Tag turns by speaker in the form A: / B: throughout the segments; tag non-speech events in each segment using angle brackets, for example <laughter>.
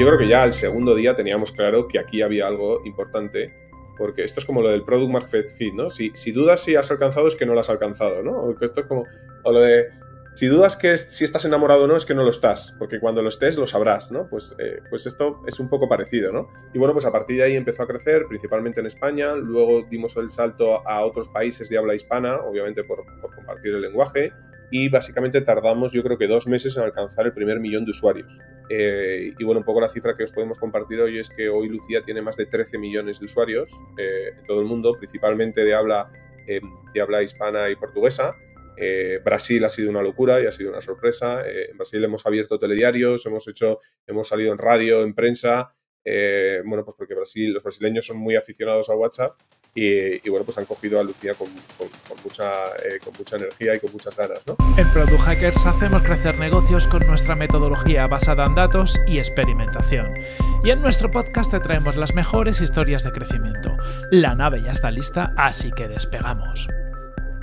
A: yo creo que ya al segundo día teníamos claro que aquí había algo importante, porque esto es como lo del product market fit, ¿no? Si, si dudas si has alcanzado es que no lo has alcanzado, ¿no? esto es como, o lo de, si dudas que si estás enamorado o no es que no lo estás, porque cuando lo estés lo sabrás, ¿no? Pues, eh, pues esto es un poco parecido, ¿no? Y bueno, pues a partir de ahí empezó a crecer, principalmente en España, luego dimos el salto a otros países de habla hispana, obviamente por, por compartir el lenguaje, y básicamente tardamos yo creo que dos meses en alcanzar el primer millón de usuarios. Eh, y bueno, un poco la cifra que os podemos compartir hoy es que hoy Lucía tiene más de 13 millones de usuarios eh, en todo el mundo, principalmente de habla, em, de habla hispana y portuguesa. Eh, Brasil ha sido una locura y ha sido una sorpresa. en Brasil hemos abierto telediarios, hemos, hecho, hemos salido en radio, en prensa. bueno, pues porque Brasil, los brasileños son muy aficionados a WhatsApp y, bueno, pues han cogido a Lucía con, mucha, eh, con mucha energía y con muchas ganas. ¿no?
B: En Product Hackers hacemos crecer negocios con nuestra metodología basada en datos y experimentación. Y en nuestro podcast te traemos las mejores historias de crecimiento. La nave ya está lista, así que despegamos.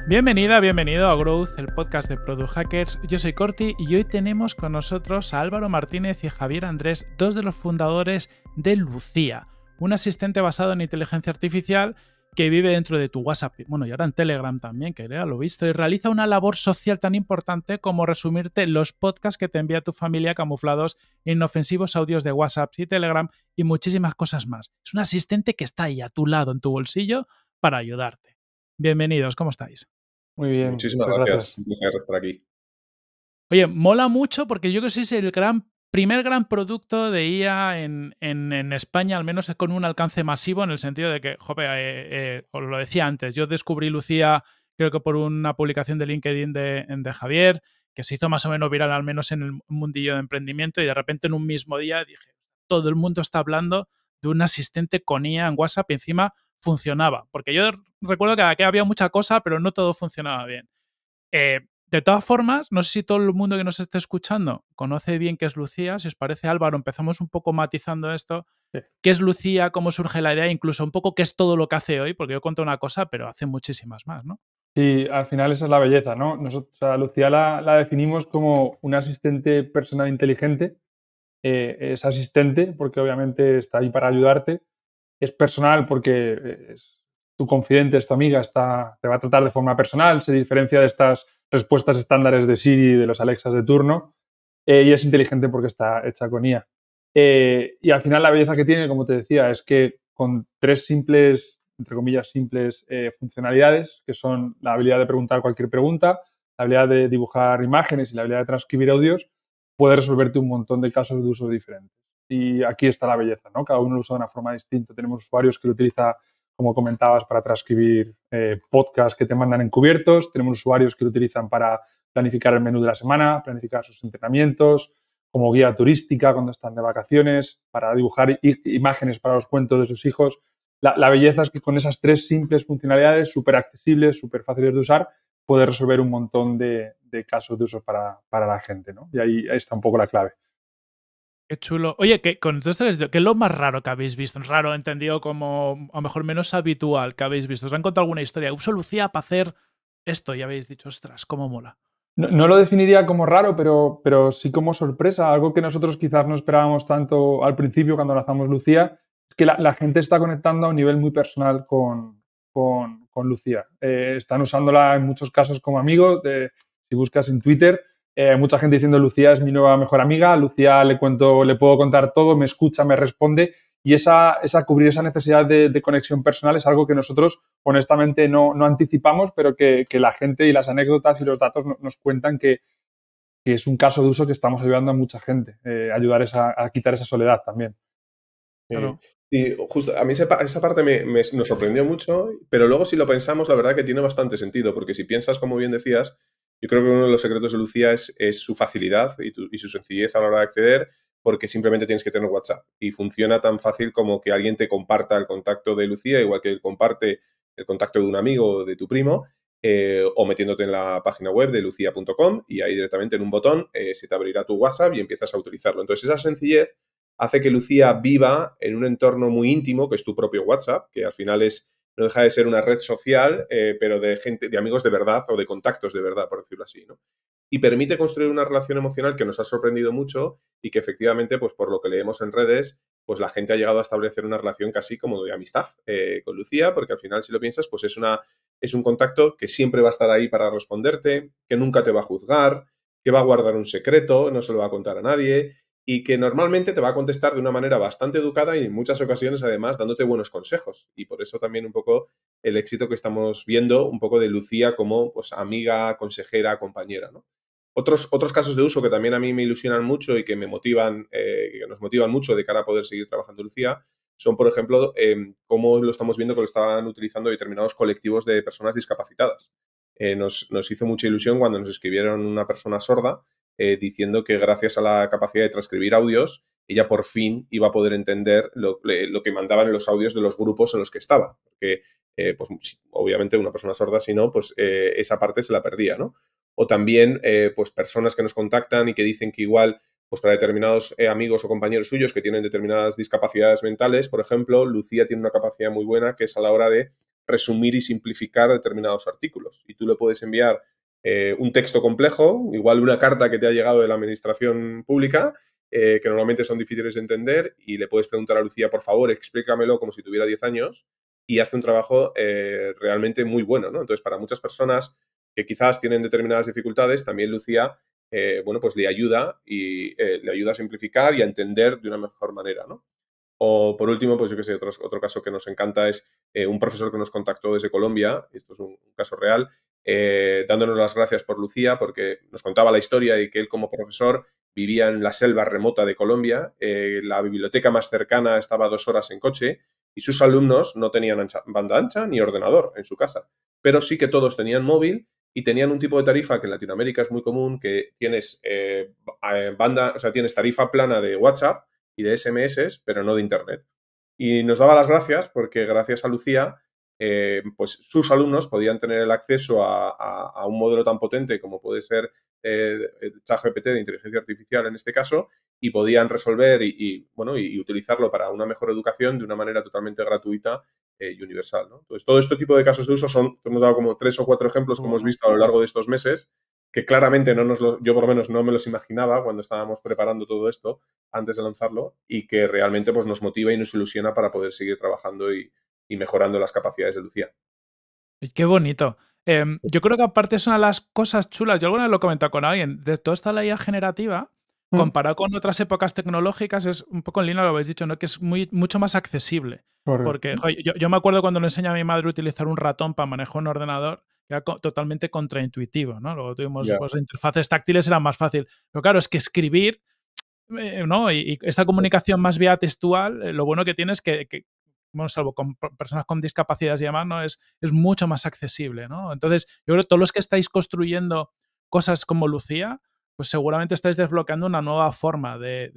B: Bienvenida, bienvenido a Growth, el podcast de Product Hackers. Yo soy Corti y hoy tenemos con nosotros a Álvaro Martínez y Javier Andrés, dos de los fundadores de Lucía, un asistente basado en inteligencia artificial que vive dentro de tu WhatsApp, bueno, y ahora en Telegram también, que ya lo visto, y realiza una labor social tan importante como resumirte los podcasts que te envía tu familia camuflados, inofensivos audios de WhatsApp y Telegram y muchísimas cosas más. Es un asistente que está ahí a tu lado, en tu bolsillo, para ayudarte. Bienvenidos, ¿cómo estáis?
A: Muy bien. Muchísimas gracias. gracias. estar aquí.
B: Oye, mola mucho porque yo creo que sois el gran Primer gran producto de IA en, España, al menos con un alcance masivo, en el sentido de que, jope, eh, eh, os lo decía antes, yo descubrí Lucía, creo que por una publicación de LinkedIn de, Javier, que se hizo más o menos viral, al menos en el mundillo de emprendimiento, y de repente en un mismo día dije, todo el mundo está hablando de un asistente con IA en WhatsApp y encima funcionaba, porque yo recuerdo que aquí había mucha cosa, pero no todo funcionaba bien. Eh, de todas formas, no sé si todo el mundo que nos esté escuchando conoce bien qué es Lucía. Si os parece, Álvaro, empezamos un poco matizando esto. ¿Qué es Lucía? ¿Cómo surge la idea? Incluso un poco qué es todo lo que hace hoy, porque yo cuento una cosa, pero hace muchísimas más, ¿no?
C: Sí, al final esa es la belleza, ¿no? Nosotros Lucía la, definimos como un asistente personal inteligente. Eh, es asistente porque obviamente está ahí para ayudarte. Es personal porque es, tu confidente, es tu amiga, está, te va a tratar de forma personal. Se diferencia de estas respuestas estándares de Siri y de los Alexas de turno. Eh, y es inteligente porque está hecha con IA. Eh, y al final la belleza que tiene, como te decía, es que con tres simples, entre comillas, simples eh, funcionalidades, que son la habilidad de preguntar cualquier pregunta, la habilidad de dibujar imágenes y la habilidad de transcribir audios, puede resolverte un montón de casos de uso diferentes. Y aquí está la belleza, ¿no? Cada uno lo usa de una forma distinta. Tenemos usuarios que lo utiliza como comentabas, para transcribir eh, podcasts que te mandan encubiertos. Tenemos usuarios que lo utilizan para planificar el menú de la semana, planificar sus entrenamientos, como guía turística cuando están de vacaciones, para dibujar imágenes para los cuentos de sus hijos. La, belleza es que con esas tres simples funcionalidades, súper accesibles, súper fáciles de usar, puede resolver un montón de, casos de uso para, la gente. ¿no? Y ahí está un poco la clave.
B: Qué chulo. Oye, que con ¿qué es lo más raro que habéis visto? Raro, entendido como a lo mejor menos habitual que habéis visto. ¿Os han contado alguna historia? Uso Lucía para hacer esto y habéis dicho, ostras, cómo mola.
C: No, lo definiría como raro, pero, pero sí como sorpresa. Algo que nosotros quizás no esperábamos tanto al principio cuando lanzamos Lucía, que la, gente está conectando a un nivel muy personal con, con, Lucía. Eh, están usándola en muchos casos como amigo. De, si buscas en Twitter, eh, mucha gente diciendo Lucía es mi nueva mejor amiga, Lucía le cuento, le puedo contar todo, me escucha, me responde. Y esa, cubrir esa necesidad de, conexión personal es algo que nosotros honestamente no, anticipamos, pero que, la gente y las anécdotas y los datos nos cuentan que, es un caso de uso que estamos ayudando a mucha gente, eh, ayudar a quitar esa soledad también.
A: Y justo, a mí esa parte me, nos sorprendió mucho, pero luego si lo pensamos, la verdad que tiene bastante sentido, porque si piensas, como bien decías, yo creo que uno de los secretos de Lucía es, su facilidad y, su sencillez a la hora de acceder, porque simplemente tienes que tener WhatsApp. Y funciona tan fácil como que alguien te comparta el contacto de Lucía, igual que él comparte el contacto de un amigo o de tu primo, eh, o metiéndote en la página web de lucía.com y ahí directamente en un botón eh, se te abrirá tu WhatsApp y empiezas a utilizarlo. Entonces esa sencillez hace que Lucía viva en un entorno muy íntimo, que es tu propio WhatsApp, que al final es no deja de ser una red social, eh, pero de gente, de amigos de verdad o de contactos de verdad, por decirlo así, ¿no? Y permite construir una relación emocional que nos ha sorprendido mucho y que efectivamente, pues por lo que leemos en redes, pues la gente ha llegado a establecer una relación casi como de amistad eh, con Lucía, porque al final, si lo piensas, pues es, una, es un contacto que siempre va a estar ahí para responderte, que nunca te va a juzgar, que va a guardar un secreto, no se lo va a contar a nadie, y que normalmente te va a contestar de una manera bastante educada y en muchas ocasiones además dándote buenos consejos. Y por eso también un poco el éxito que estamos viendo, un poco de Lucía como pues, amiga, consejera, compañera. Otros, otros casos de uso que también a mí me ilusionan mucho y que me motivan, eh, que nos motivan mucho de cara a poder seguir trabajando Lucía, son, por ejemplo, em, cómo lo estamos viendo que lo estaban utilizando determinados colectivos de personas discapacitadas. Eh, nos, nos hizo mucha ilusión cuando nos escribieron una persona sorda eh, diciendo que gracias a la capacidad de transcribir audios, ella por fin iba a poder entender lo, que mandaban en los audios de los grupos en los que estaba. Porque, eh, pues, obviamente, una persona sorda, si no, pues eh, esa parte se la perdía, ¿no? O también, pues, personas que nos contactan y que dicen que igual pues para determinados amigos o compañeros suyos que tienen determinadas discapacidades mentales, por ejemplo, Lucía tiene una capacidad muy buena que es a la hora de resumir y simplificar determinados artículos. Y tú le puedes enviar eh, un texto complejo, igual una carta que te ha llegado de la administración pública, eh, que normalmente son difíciles de entender, y le puedes preguntar a Lucía, por favor, explícamelo como si tuviera 10 años, y hace un trabajo eh, realmente muy bueno, ¿no? Entonces, para muchas personas que quizás tienen determinadas dificultades, también Lucía, bueno, pues le ayuda y le ayuda a simplificar y a entender de una mejor manera, ¿no? O por último, pues yo que sé, otro, caso que nos encanta es un profesor que nos contactó desde Colombia, esto es un caso real, eh, dándonos las gracias por Lucía, porque nos contaba la historia de que él como profesor vivía en la selva remota de Colombia, eh, la biblioteca más cercana estaba dos horas en coche y sus alumnos no tenían banda ancha ni ordenador en su casa, pero sí que todos tenían móvil y tenían un tipo de tarifa que en Latinoamérica es muy común, que tienes eh, banda, o sea, tienes tarifa plana de WhatsApp y de SMS, pero no de Internet. Y nos daba las gracias porque gracias a Lucía eh, pues sus alumnos podían tener el acceso a, un modelo tan potente como puede ser eh, ChatGPT de inteligencia artificial en este caso y podían resolver y, bueno y, utilizarlo para una mejor educación de una manera totalmente gratuita eh, y universal. Entonces todo este tipo de casos de uso son hemos dado como tres o cuatro ejemplos como hemos visto a lo largo de estos meses que claramente no nos yo por lo menos no me los imaginaba cuando estábamos preparando todo esto antes de lanzarlo y que realmente pues nos motiva y nos ilusiona para poder seguir trabajando y, y mejorando las capacidades de Lucía.
B: Qué bonito. Em, yo creo que aparte es una de las cosas chulas, yo alguna vez lo he comentado con alguien, de toda esta ley generativa, mm. comparado con otras épocas tecnológicas, es un poco en línea lo habéis dicho, ¿no? que es muy, mucho más accesible. Porque yo, me acuerdo cuando le enseñé a mi madre a utilizar un ratón para manejar un ordenador, era totalmente contraintuitivo, ¿no? Luego tuvimos pues, interfaces táctiles, era más fácil. Pero claro, es que escribir... Eh, ¿no? Y, esta comunicación más vía textual, eh, lo bueno que tiene es que, salvo con personas con discapacidades y demás, Es, es mucho más accesible, ¿no? Entonces, yo creo que todos los que estáis construyendo cosas como Lucía, pues seguramente estáis desbloqueando una nueva forma de,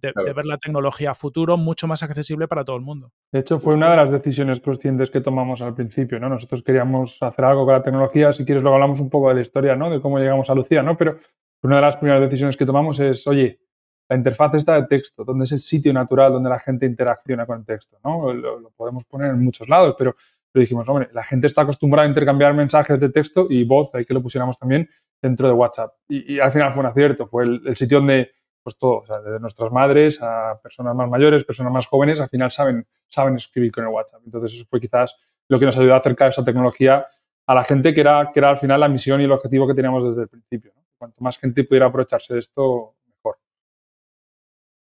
B: ver la tecnología a futuro mucho más accesible para todo el mundo.
C: De hecho, fue una de las decisiones conscientes que tomamos al principio, ¿no? Nosotros queríamos hacer algo con la tecnología, si quieres luego hablamos un poco de la historia, ¿no? De cómo llegamos a Lucía, ¿no? Pero una de las primeras decisiones que tomamos es, oye, la interfaz está de texto, donde es el sitio natural donde la gente interacciona con el texto. ¿no? Lo, podemos poner en muchos lados, pero, pero dijimos, hombre, la gente está acostumbrada a intercambiar mensajes de texto y voz, hay que lo pusiéramos también dentro de WhatsApp. Y, al final fue un acierto, fue el, sitio donde pues todo, o sea, desde nuestras madres a personas más mayores, personas más jóvenes, al final saben, saben escribir con el WhatsApp. Entonces eso fue quizás lo que nos ayudó a acercar esa tecnología a la gente, que era, que era al final la misión y el objetivo que teníamos desde el principio. ¿no? Cuanto más gente pudiera aprovecharse de esto,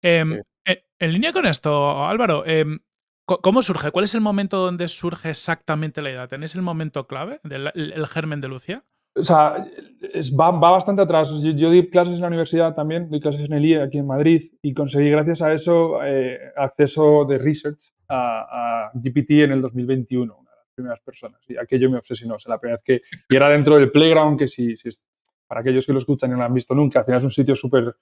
B: Em, en línea con esto, Álvaro, em, ¿cómo surge? ¿Cuál es el momento donde surge exactamente la idea? ¿Tenéis el momento clave del germen de Lucía?
C: O sea, va, bastante atrás. Yo, di clases en la universidad también, di clases en el IE aquí en Madrid y conseguí gracias a eso eh, acceso de research a, GPT en el 2021, una de las primeras personas. Y aquello me obsesionó. O sea, la primera vez que... Y era dentro del playground, que si, si para aquellos que lo escuchan y no lo han visto nunca, al final es un sitio súper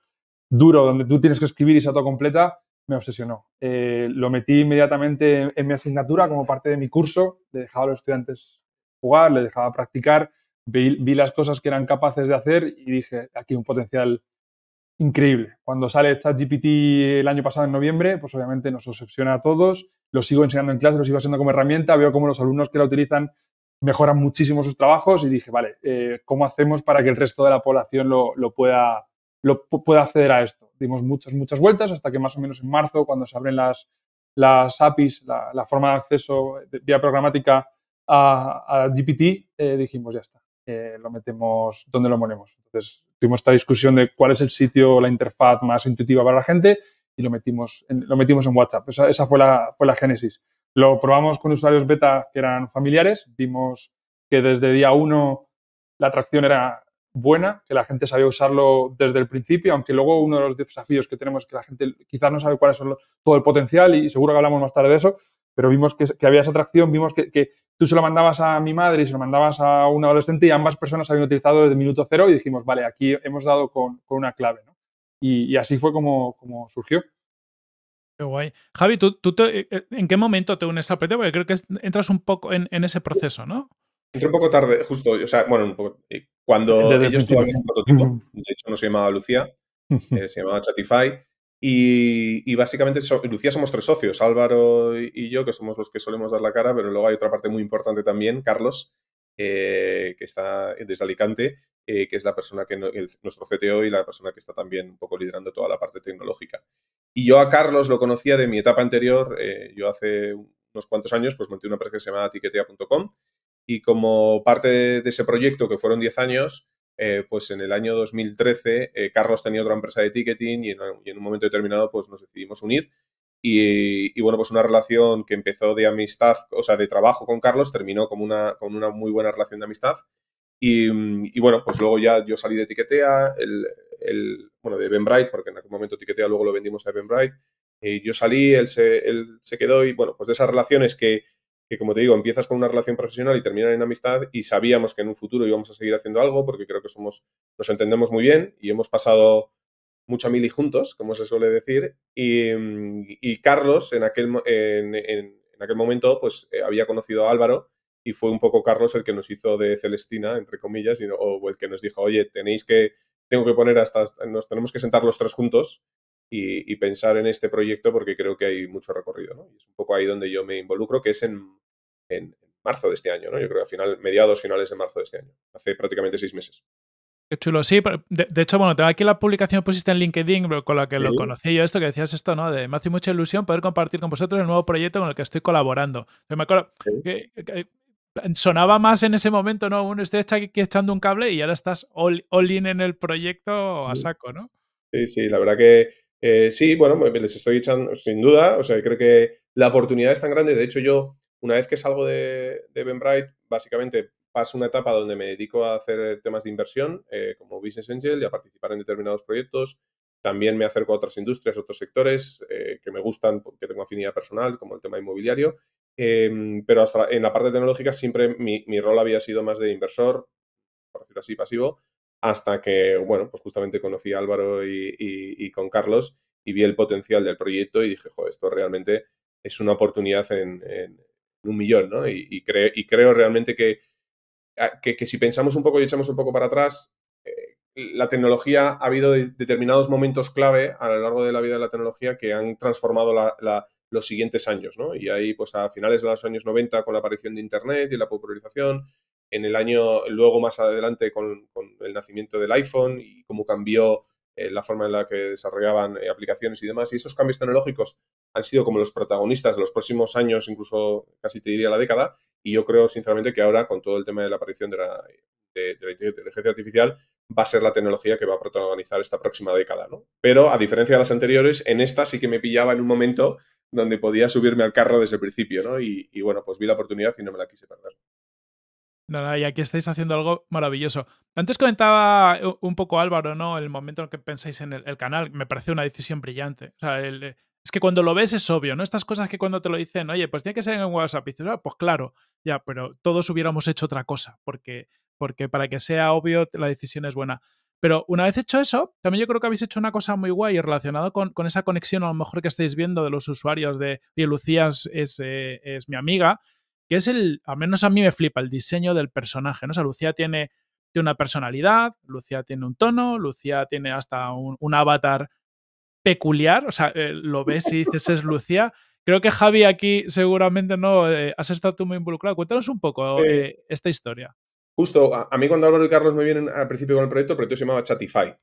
C: duro, donde tú tienes que escribir y se completa, me obsesionó. Eh, lo metí inmediatamente en, mi asignatura como parte de mi curso, le dejaba a los estudiantes jugar, le dejaba practicar, vi, las cosas que eran capaces de hacer y dije, aquí un potencial increíble. Cuando sale ChatGPT el año pasado en noviembre, pues obviamente nos obsesiona a todos, lo sigo enseñando en clase, lo sigo haciendo como herramienta, veo cómo los alumnos que la utilizan mejoran muchísimo sus trabajos y dije, vale, eh, ¿cómo hacemos para que el resto de la población lo pueda lo pueda acceder a esto. Dimos muchas, muchas vueltas hasta que más o menos en marzo, cuando se abren las, las APIs, la, forma de acceso vía programática a, GPT, eh, dijimos, ya está, lo metemos, donde lo ponemos? Entonces, tuvimos esta discusión de cuál es el sitio la interfaz más intuitiva para la gente y lo metimos en, lo metimos en WhatsApp. Esa, fue, la, fue la génesis. Lo probamos con usuarios beta que eran familiares, vimos que desde día uno la atracción era buena, que la gente sabía usarlo desde el principio, aunque luego uno de los desafíos que tenemos es que la gente quizás no sabe cuál es todo el potencial y seguro que hablamos más tarde de eso, pero vimos que, había esa atracción, vimos que, tú se lo mandabas a mi madre y se lo mandabas a un adolescente y ambas personas habían utilizado desde minuto cero y dijimos, vale, aquí hemos dado con, una clave, ¿no? y, así fue como, como surgió.
B: Qué guay. Javi, ¿tú, tú eh, eh, ¿en qué momento te unes al PT? Porque creo que entras un poco en ese proceso, ¿no?
A: Entré un poco tarde, justo, o sea, bueno, eh, cuando ellos tuvieron un prototipo, de hecho no se llamaba Lucía, <laughs> eh, se llamaba Chatify, y, básicamente, Lucía somos tres socios, Álvaro y, yo, que somos los que solemos dar la cara, pero luego hay otra parte muy importante también, Carlos, eh, que está desde Alicante, que es la persona que, nuestro CTO y la persona que está también un poco liderando toda la parte tecnológica. Y yo a Carlos lo conocía de mi etapa anterior, yo hace unos cuantos años, pues monté una empresa que se llamaba tiquetea.com y como parte de, ese proyecto, que fueron 10 años, eh, pues en el año 2013 eh, Carlos tenía otra empresa de ticketing y en, un momento determinado pues nos decidimos unir. Y, bueno, pues una relación que empezó de amistad, o sea, de trabajo con Carlos, terminó como una, con una muy buena relación de amistad. Y, mm, bueno, pues luego ya yo salí de Tiquetea, el, el, bueno, de Bright porque en algún momento Tiquetea luego lo vendimos a Bright Eh, yo salí, él se, él se quedó y bueno, pues de esas relaciones que que como te digo, empiezas con una relación profesional y terminan en amistad y sabíamos que en un futuro íbamos a seguir haciendo algo porque creo que somos, nos entendemos muy bien y hemos pasado mucha mili juntos, como se suele decir, y, Carlos en aquel, en, aquel momento pues eh, había conocido a Álvaro y fue un poco Carlos el que nos hizo de Celestina, entre comillas, sino o el que nos dijo, oye, tenéis que, tengo que poner hasta, nos tenemos que sentar los tres juntos y, pensar en este proyecto porque creo que hay mucho recorrido. Y es un poco ahí donde yo me involucro, que es en, marzo de este año. ¿no? Yo creo que a final, mediados, finales de marzo de este año. Hace prácticamente seis meses.
B: Qué chulo, sí. De, hecho, bueno, tengo aquí la publicación que pusiste en LinkedIn con la que lo conocí yo, esto que decías esto, ¿no? De, me hace mucha ilusión poder compartir con vosotros el nuevo proyecto con el que estoy colaborando. Yo me acuerdo que, eh, sonaba más en ese momento, ¿no? Uno, estoy echando un cable y ahora estás all, all in en el proyecto a saco, ¿no?
A: Sí, sí, la verdad que eh, sí, bueno, les estoy echando, sin duda, o sea, creo que la oportunidad es tan grande. De hecho, yo, una vez que salgo de, de Benbright, básicamente paso una etapa donde me dedico a hacer temas de inversión eh, como Business Angel y a participar en determinados proyectos. También me acerco a otras industrias, otros sectores eh, que me gustan, que tengo afinidad personal, como el tema inmobiliario. Em, pero hasta en la parte tecnológica siempre mi, mi rol había sido más de inversor, por decirlo así, pasivo, hasta que, bueno, pues justamente conocí a Álvaro y, con Carlos y vi el potencial del proyecto y dije, joder, esto realmente es una oportunidad en, un millón, ¿no? Y, creo realmente que, si pensamos un poco y echamos un poco para atrás, eh, la tecnología ha habido determinados momentos clave a lo largo de la vida de la tecnología que han transformado los siguientes años, ¿no? Y ahí, pues a finales de los años 90, con la aparición de Internet y la popularización, en el año, luego más adelante con, el nacimiento del iPhone y cómo cambió eh, la forma en la que desarrollaban eh, aplicaciones y demás. Y esos cambios tecnológicos han sido como los protagonistas de los próximos años, incluso casi te diría la década. Y yo creo, sinceramente, que ahora, con todo el tema de la aparición de la, inteligencia artificial, va a ser la tecnología que va a protagonizar esta próxima década, Pero, a diferencia de las anteriores, en esta sí que me pillaba en un momento donde podía subirme al carro desde el principio, ¿no? Y, y bueno, pues vi la oportunidad y no me la quise perder.
B: No, y aquí estáis haciendo algo maravilloso. Antes comentaba eh, un poco Álvaro, ¿no? El momento en que pensáis en el, canal, me parece una decisión brillante. Eh, es que cuando lo ves es obvio, ¿no? Estas cosas que cuando te lo dicen, oye, pues tiene que ser en WhatsApp, y dices, ah, pues claro, ya, pero todos hubiéramos hecho otra cosa, porque, porque para que sea obvio la decisión es buena. Pero una vez hecho eso, también yo creo que habéis hecho una cosa muy guay relacionada con, esa conexión a lo mejor que estáis viendo de los usuarios de, y Lucía es, es eh, mi amiga, que es el, al menos a mí me flipa, el diseño del personaje, O sea, Lucía tiene, tiene una personalidad, Lucía tiene un tono, Lucía tiene hasta un, avatar peculiar, o sea, eh, lo ves y dices es Lucía. Creo que Javi aquí seguramente no eh, has estado tú muy involucrado. Cuéntanos un poco eh, esta historia.
A: Justo, a, mí cuando Álvaro y Carlos me vienen al principio con el proyecto, el proyecto se llamaba Chatify.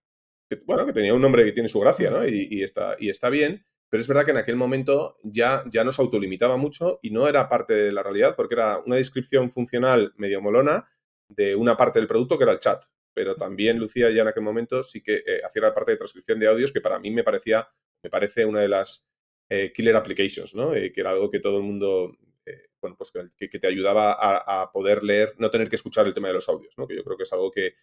A: bueno, que tenía un nombre que tiene su gracia, ¿no? está, y está bien. Pero es verdad que en aquel momento ya, ya nos autolimitaba mucho y no era parte de la realidad porque era una descripción funcional medio molona de una parte del producto que era el chat. Pero también Lucía ya en aquel momento sí que eh, hacía la parte de transcripción de audios que para mí me parecía, me parece una de las eh, killer applications, ¿no? Eh, que era algo que todo el mundo, bueno, pues que, te ayudaba a, a, poder leer, no tener que escuchar el tema de los audios, ¿no? Que yo creo que es algo que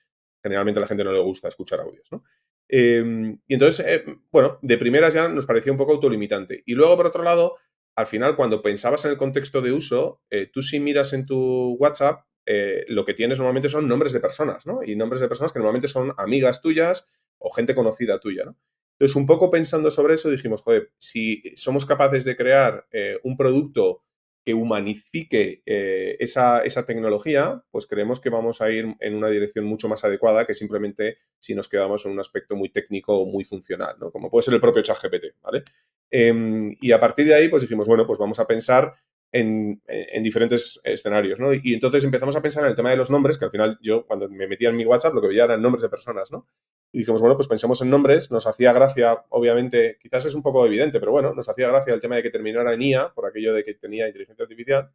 A: generalmente a la gente no le gusta escuchar audios, ¿no? Em, y entonces, eh, bueno, de primeras ya nos parecía un poco autolimitante. Y luego, por otro lado, al final, cuando pensabas en el contexto de uso, eh, tú si miras en tu WhatsApp, eh, lo que tienes normalmente son nombres de personas, ¿no? Y nombres de personas que normalmente son amigas tuyas o gente conocida tuya, ¿no? Entonces, un poco pensando sobre eso, dijimos, joder, si somos capaces de crear un producto que humanifique eh, esa, tecnología, pues creemos que vamos a ir en una dirección mucho más adecuada que simplemente si nos quedamos en un aspecto muy técnico o muy funcional, ¿no? Como puede ser el propio ChatGPT, ¿vale? Em, y a partir de ahí, pues dijimos, bueno, pues vamos a pensar eh, en, diferentes escenarios, ¿no? Y, entonces empezamos a pensar en el tema de los nombres, que al final yo cuando me metía en mi WhatsApp lo que veía eran nombres de personas, ¿no? Y dijimos, bueno, pues pensemos en nombres, nos hacía gracia, obviamente, quizás es un poco evidente, pero bueno, nos hacía gracia el tema de que terminara en IA, por aquello de que tenía inteligencia artificial,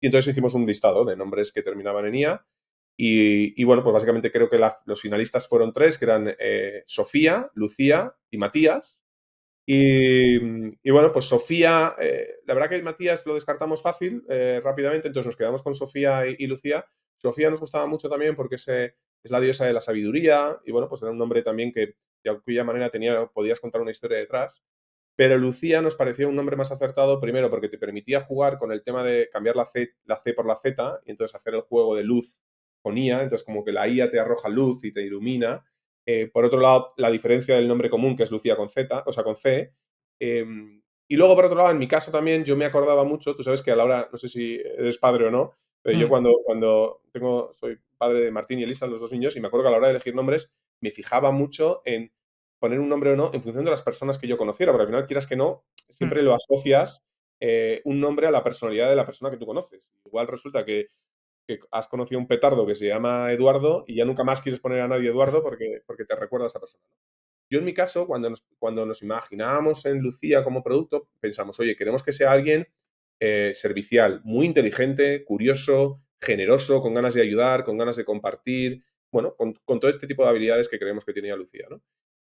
A: y entonces hicimos un listado de nombres que terminaban en IA, y, bueno, pues básicamente creo que los finalistas fueron tres, que eran eh, Sofía, Lucía y Matías, y, bueno, pues Sofía, eh, la verdad que Matías lo descartamos fácil, eh, rápidamente, entonces nos quedamos con Sofía y, Lucía. Sofía nos gustaba mucho también porque es, eh, es la diosa de la sabiduría y bueno, pues era un nombre también que de aquella manera tenía, podías contar una historia detrás. Pero Lucía nos parecía un nombre más acertado, primero porque te permitía jugar con el tema de cambiar la C, la C por la Z y entonces hacer el juego de luz con IA, entonces como que la IA te arroja luz y te ilumina eh, por otro lado, la diferencia del nombre común, que es Lucía con Z, o sea, con C. Em, y luego, por otro lado, en mi caso también, yo me acordaba mucho, tú sabes que a la hora, no sé si eres padre o no, pero yo mm. cuando, cuando tengo, soy padre de Martín y Elisa, los dos niños, y me acuerdo que a la hora de elegir nombres me fijaba mucho en poner un nombre o no en función de las personas que yo conociera, porque al final, quieras que no, mm. siempre lo asocias eh, un nombre a la personalidad de la persona que tú conoces. Igual resulta que que has conocido un petardo que se llama Eduardo y ya nunca más quieres poner a nadie Eduardo porque, porque te recuerda a esa persona. Yo en mi caso, cuando nos, cuando nos imaginábamos en Lucía como producto, pensamos, oye, queremos que sea alguien eh, servicial, muy inteligente, curioso, generoso, con ganas de ayudar, con ganas de compartir, bueno, con, todo este tipo de habilidades que creemos que tenía Lucía,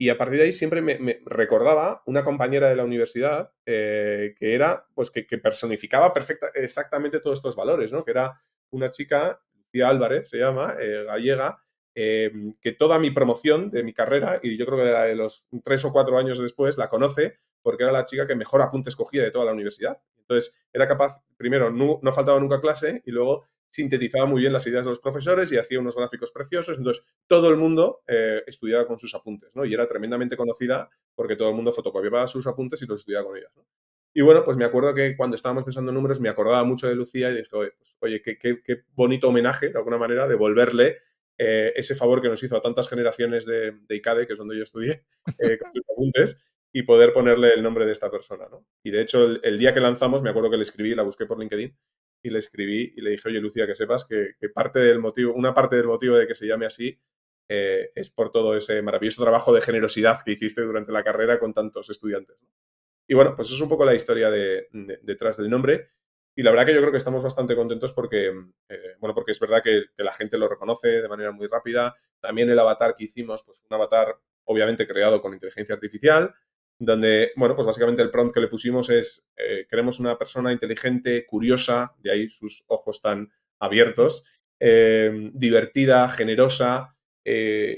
A: Y a partir de ahí siempre me, recordaba una compañera de la universidad eh, que era, pues que, que personificaba perfecta, exactamente todos estos valores, ¿no? Que era una chica, tía Álvarez se llama, eh, gallega, em, que toda mi promoción de mi carrera, y yo creo que de, los tres o cuatro años después, la conoce porque era la chica que mejor apuntes cogía de toda la universidad. Entonces, era capaz, primero, no, faltaba nunca clase y luego sintetizaba muy bien las ideas de los profesores y hacía unos gráficos preciosos. Entonces, todo el mundo eh, estudiaba con sus apuntes, ¿no? Y era tremendamente conocida porque todo el mundo fotocopiaba sus apuntes y los estudiaba con ellas, ¿no? Y bueno, pues me acuerdo que cuando estábamos pensando en números me acordaba mucho de Lucía y dije, oye, pues, oye qué, bonito homenaje, de alguna manera, devolverle eh, ese favor que nos hizo a tantas generaciones de, de ICADE, que es donde yo estudié, <laughs> eh, con apuntes, y poder ponerle el nombre de esta persona. Y de hecho, el, día que lanzamos, me acuerdo que le escribí, la busqué por LinkedIn, y le escribí y le dije, oye, Lucía, que sepas que, parte del motivo, una parte del motivo de que se llame así eh, es por todo ese maravilloso trabajo de generosidad que hiciste durante la carrera con tantos estudiantes. Y bueno, pues eso es un poco la historia detrás del nombre. Y la verdad que yo creo que estamos bastante contentos porque, eh, bueno, porque es verdad que, la gente lo reconoce de manera muy rápida. También el avatar que hicimos, pues un avatar obviamente creado con inteligencia artificial, donde, bueno, pues básicamente el prompt que le pusimos es, eh, queremos una persona inteligente, curiosa, de ahí sus ojos tan abiertos, eh, divertida, generosa,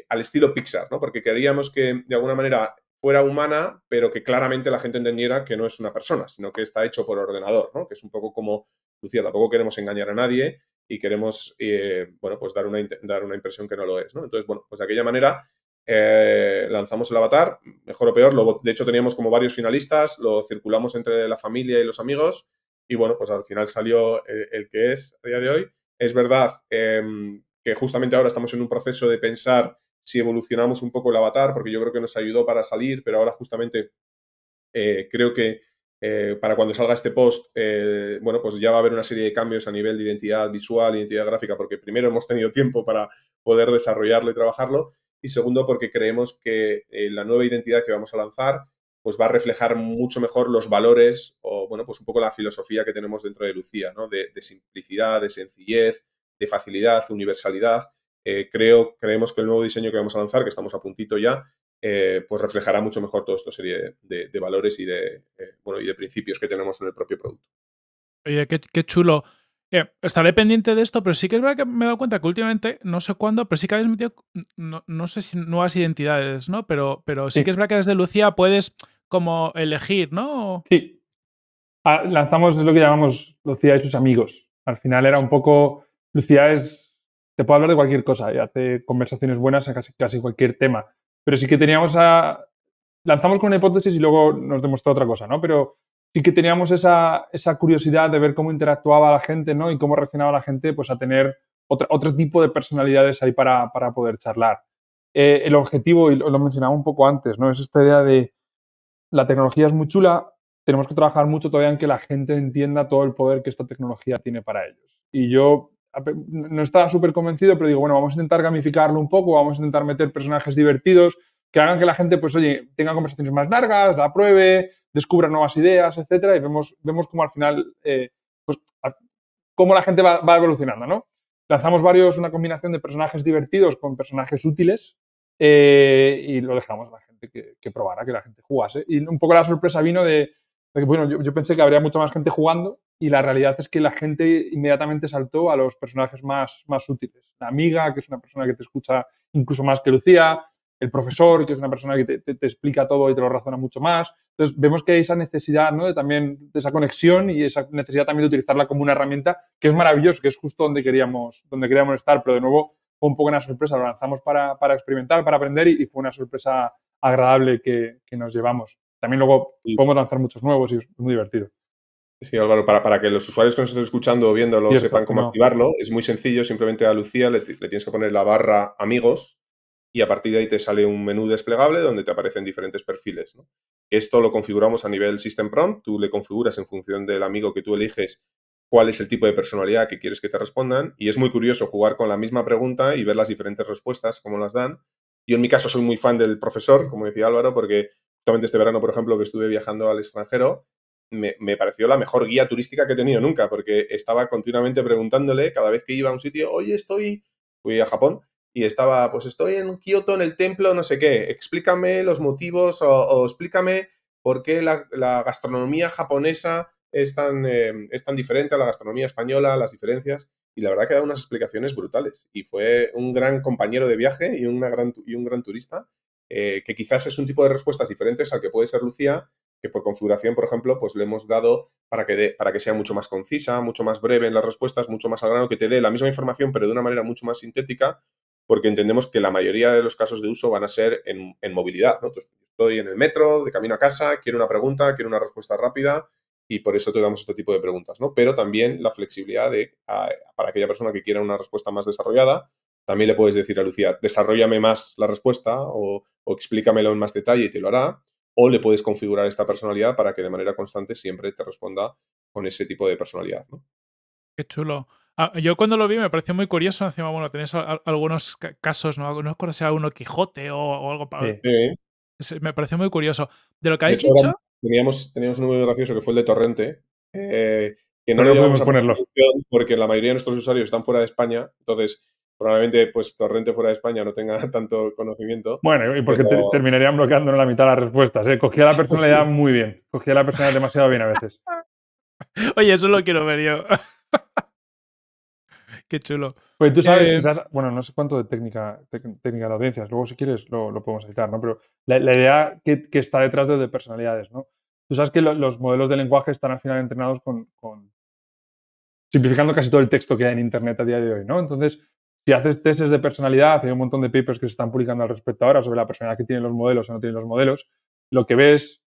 A: al estilo Pixar, ¿no? Porque queríamos que, de alguna manera, fuera humana, pero que claramente la gente entendiera que no es una persona, sino que está hecho por ordenador, ¿no? Que es un poco como, Lucía, tampoco queremos engañar a nadie y queremos, eh, bueno, pues dar una, una impresión que no lo es, ¿no? Entonces, bueno, pues de aquella manera eh, lanzamos el avatar, mejor o peor, lo, de hecho teníamos como varios finalistas, lo circulamos entre la familia y los amigos y bueno, pues al final salió eh, el, que es a día de hoy. Es verdad em, que justamente ahora estamos en un proceso de pensar si evolucionamos un poco el avatar, porque yo creo que nos ayudó para salir, pero ahora justamente eh, creo que eh, para cuando salga este post, eh, bueno, pues ya va a haber una serie de cambios a nivel de identidad visual, identidad gráfica, porque primero hemos tenido tiempo para poder desarrollarlo y trabajarlo, y segundo porque creemos que la nueva identidad que vamos a lanzar pues va a reflejar mucho mejor los valores o, bueno, pues un poco la filosofía que tenemos dentro de Lucía, ¿no? De, de simplicidad, de sencillez, de facilidad, universalidad, eh, creo, creemos que el nuevo diseño que vamos a lanzar, que estamos a puntito ya, eh, pues reflejará mucho mejor toda esta serie de, valores y de, eh, bueno, y de principios que tenemos en el propio producto.
B: Oye, qué, chulo. estaré pendiente de esto, pero sí que es verdad que me he dado cuenta que últimamente, no sé cuándo, pero sí que habéis metido, no, sé si nuevas identidades, ¿no? Pero, pero sí, que es verdad que desde Lucía puedes como elegir, ¿no?
C: Sí. Ah, lanzamos lo que llamamos Lucía y sus amigos. Al final era un poco, Lucía es te puedo hablar de cualquier cosa y hace conversaciones buenas en casi, casi cualquier tema. Pero sí que teníamos a... Lanzamos con una hipótesis y luego nos demostró otra cosa, ¿no? Pero sí que teníamos esa, curiosidad de ver cómo interactuaba la gente, ¿no? Y cómo reaccionaba la gente, pues a tener otro, tipo de personalidades ahí para, poder charlar. Eh, el objetivo, y lo mencionaba un poco antes, ¿no? Es esta idea de la tecnología es muy chula, tenemos que trabajar mucho todavía en que la gente entienda todo el poder que esta tecnología tiene para ellos. Y yo no estaba súper convencido, pero digo, bueno, vamos a intentar gamificarlo un poco, vamos a intentar meter personajes divertidos que hagan que la gente, pues oye, tenga conversaciones más largas, la pruebe, descubra nuevas ideas, etcétera, y vemos, vemos cómo al final, eh, pues, cómo la gente va, evolucionando, ¿no? Lanzamos varios, una combinación de personajes divertidos con personajes útiles eh, y lo dejamos a la gente que, que probara, que la gente jugase. Y un poco la sorpresa vino de, bueno, yo, pensé que habría mucha más gente jugando y la realidad es que la gente inmediatamente saltó a los personajes más, más útiles. La amiga, que es una persona que te escucha incluso más que Lucía, el profesor, que es una persona que te, explica todo y te lo razona mucho más. Entonces, vemos que hay esa necesidad ¿no? de también de esa conexión y esa necesidad también de utilizarla como una herramienta que es maravilloso, que es justo donde queríamos, donde queríamos estar, pero de nuevo fue un poco una sorpresa. Lo lanzamos para, experimentar, para aprender y, fue una sorpresa agradable que nos llevamos. También luego podemos lanzar muchos nuevos y es muy divertido.
A: Sí, Álvaro, para, para que los usuarios que nos estén escuchando o viéndolo sepan cómo activarlo, es muy sencillo. Simplemente a Lucía le, tienes que poner la barra amigos y a partir de ahí te sale un menú desplegable donde te aparecen diferentes perfiles. Esto lo configuramos a nivel System Prompt. Tú le configuras en función del amigo que tú eliges cuál es el tipo de personalidad que quieres que te respondan. Y es muy curioso jugar con la misma pregunta y ver las diferentes respuestas, cómo las dan. Yo en mi caso soy muy fan del profesor, como decía Álvaro, porque justamente este verano, por ejemplo, que estuve viajando al extranjero, me, pareció la mejor guía turística que he tenido nunca, porque estaba continuamente preguntándole cada vez que iba a un sitio, oye, estoy, fui a Japón, y estaba, pues estoy en Kioto, en el templo, no sé qué, explícame los motivos o, explícame por qué la, gastronomía japonesa es tan, em, es tan diferente a la gastronomía española, las diferencias, y la verdad que da unas explicaciones brutales. Y fue un gran compañero de viaje y, una gran, y un gran turista, eh, que quizás es un tipo de respuestas diferentes al que puede ser Lucía, que por configuración, por ejemplo, pues le hemos dado para que, para que sea mucho más concisa, mucho más breve en las respuestas, mucho más al grano, que te dé la misma información, pero de una manera mucho más sintética, porque entendemos que la mayoría de los casos de uso van a ser en, movilidad. ¿no? Entonces, estoy en el metro, de camino a casa, quiero una pregunta, quiero una respuesta rápida, y por eso te damos este tipo de preguntas, ¿no? Pero también la flexibilidad para aquella persona que quiera una respuesta más desarrollada, también le puedes decir a Lucía, desarrollame más la respuesta o, explícamelo en más detalle y te lo hará. O le puedes configurar esta personalidad para que de manera constante siempre te responda con ese tipo de personalidad.
B: Qué chulo. Ah, yo cuando lo vi me pareció muy curioso. Encima, bueno, tenéis algunos casos, ¿no? No recuerdo si era uno Quijote o, algo para. Sí. me pareció muy curioso. De lo que habéis dicho.
A: Teníamos, un número gracioso que fue el de Torrente. Eh, que no, lo podemos a ponerlo. Porque la mayoría de nuestros usuarios están fuera de España. Entonces, probablemente pues Torrente fuera de España no tenga <laughs> tanto conocimiento. Bueno, y porque
C: terminarían bloqueando en la mitad las respuestas. ¿eh? Cogía la personalidad <laughs> muy bien, cogía la personalidad demasiado bien a veces.
B: <laughs> Oye, eso lo quiero ver yo. Qué chulo. Pues tú sabes, eh,
C: bueno, no sé cuánto de técnica, técnica de audiencias, luego si quieres lo, podemos explicar ¿no? Pero la, idea que, está detrás de, personalidades, ¿no? Tú sabes que los modelos de lenguaje están al final entrenados con, con simplificando casi todo el texto que hay en Internet a día de hoy, ¿no? Entonces, si haces tests de personalidad, hay un montón de papers que se están publicando al respecto ahora sobre la personalidad que tienen los modelos o no tienen los modelos, lo que ves,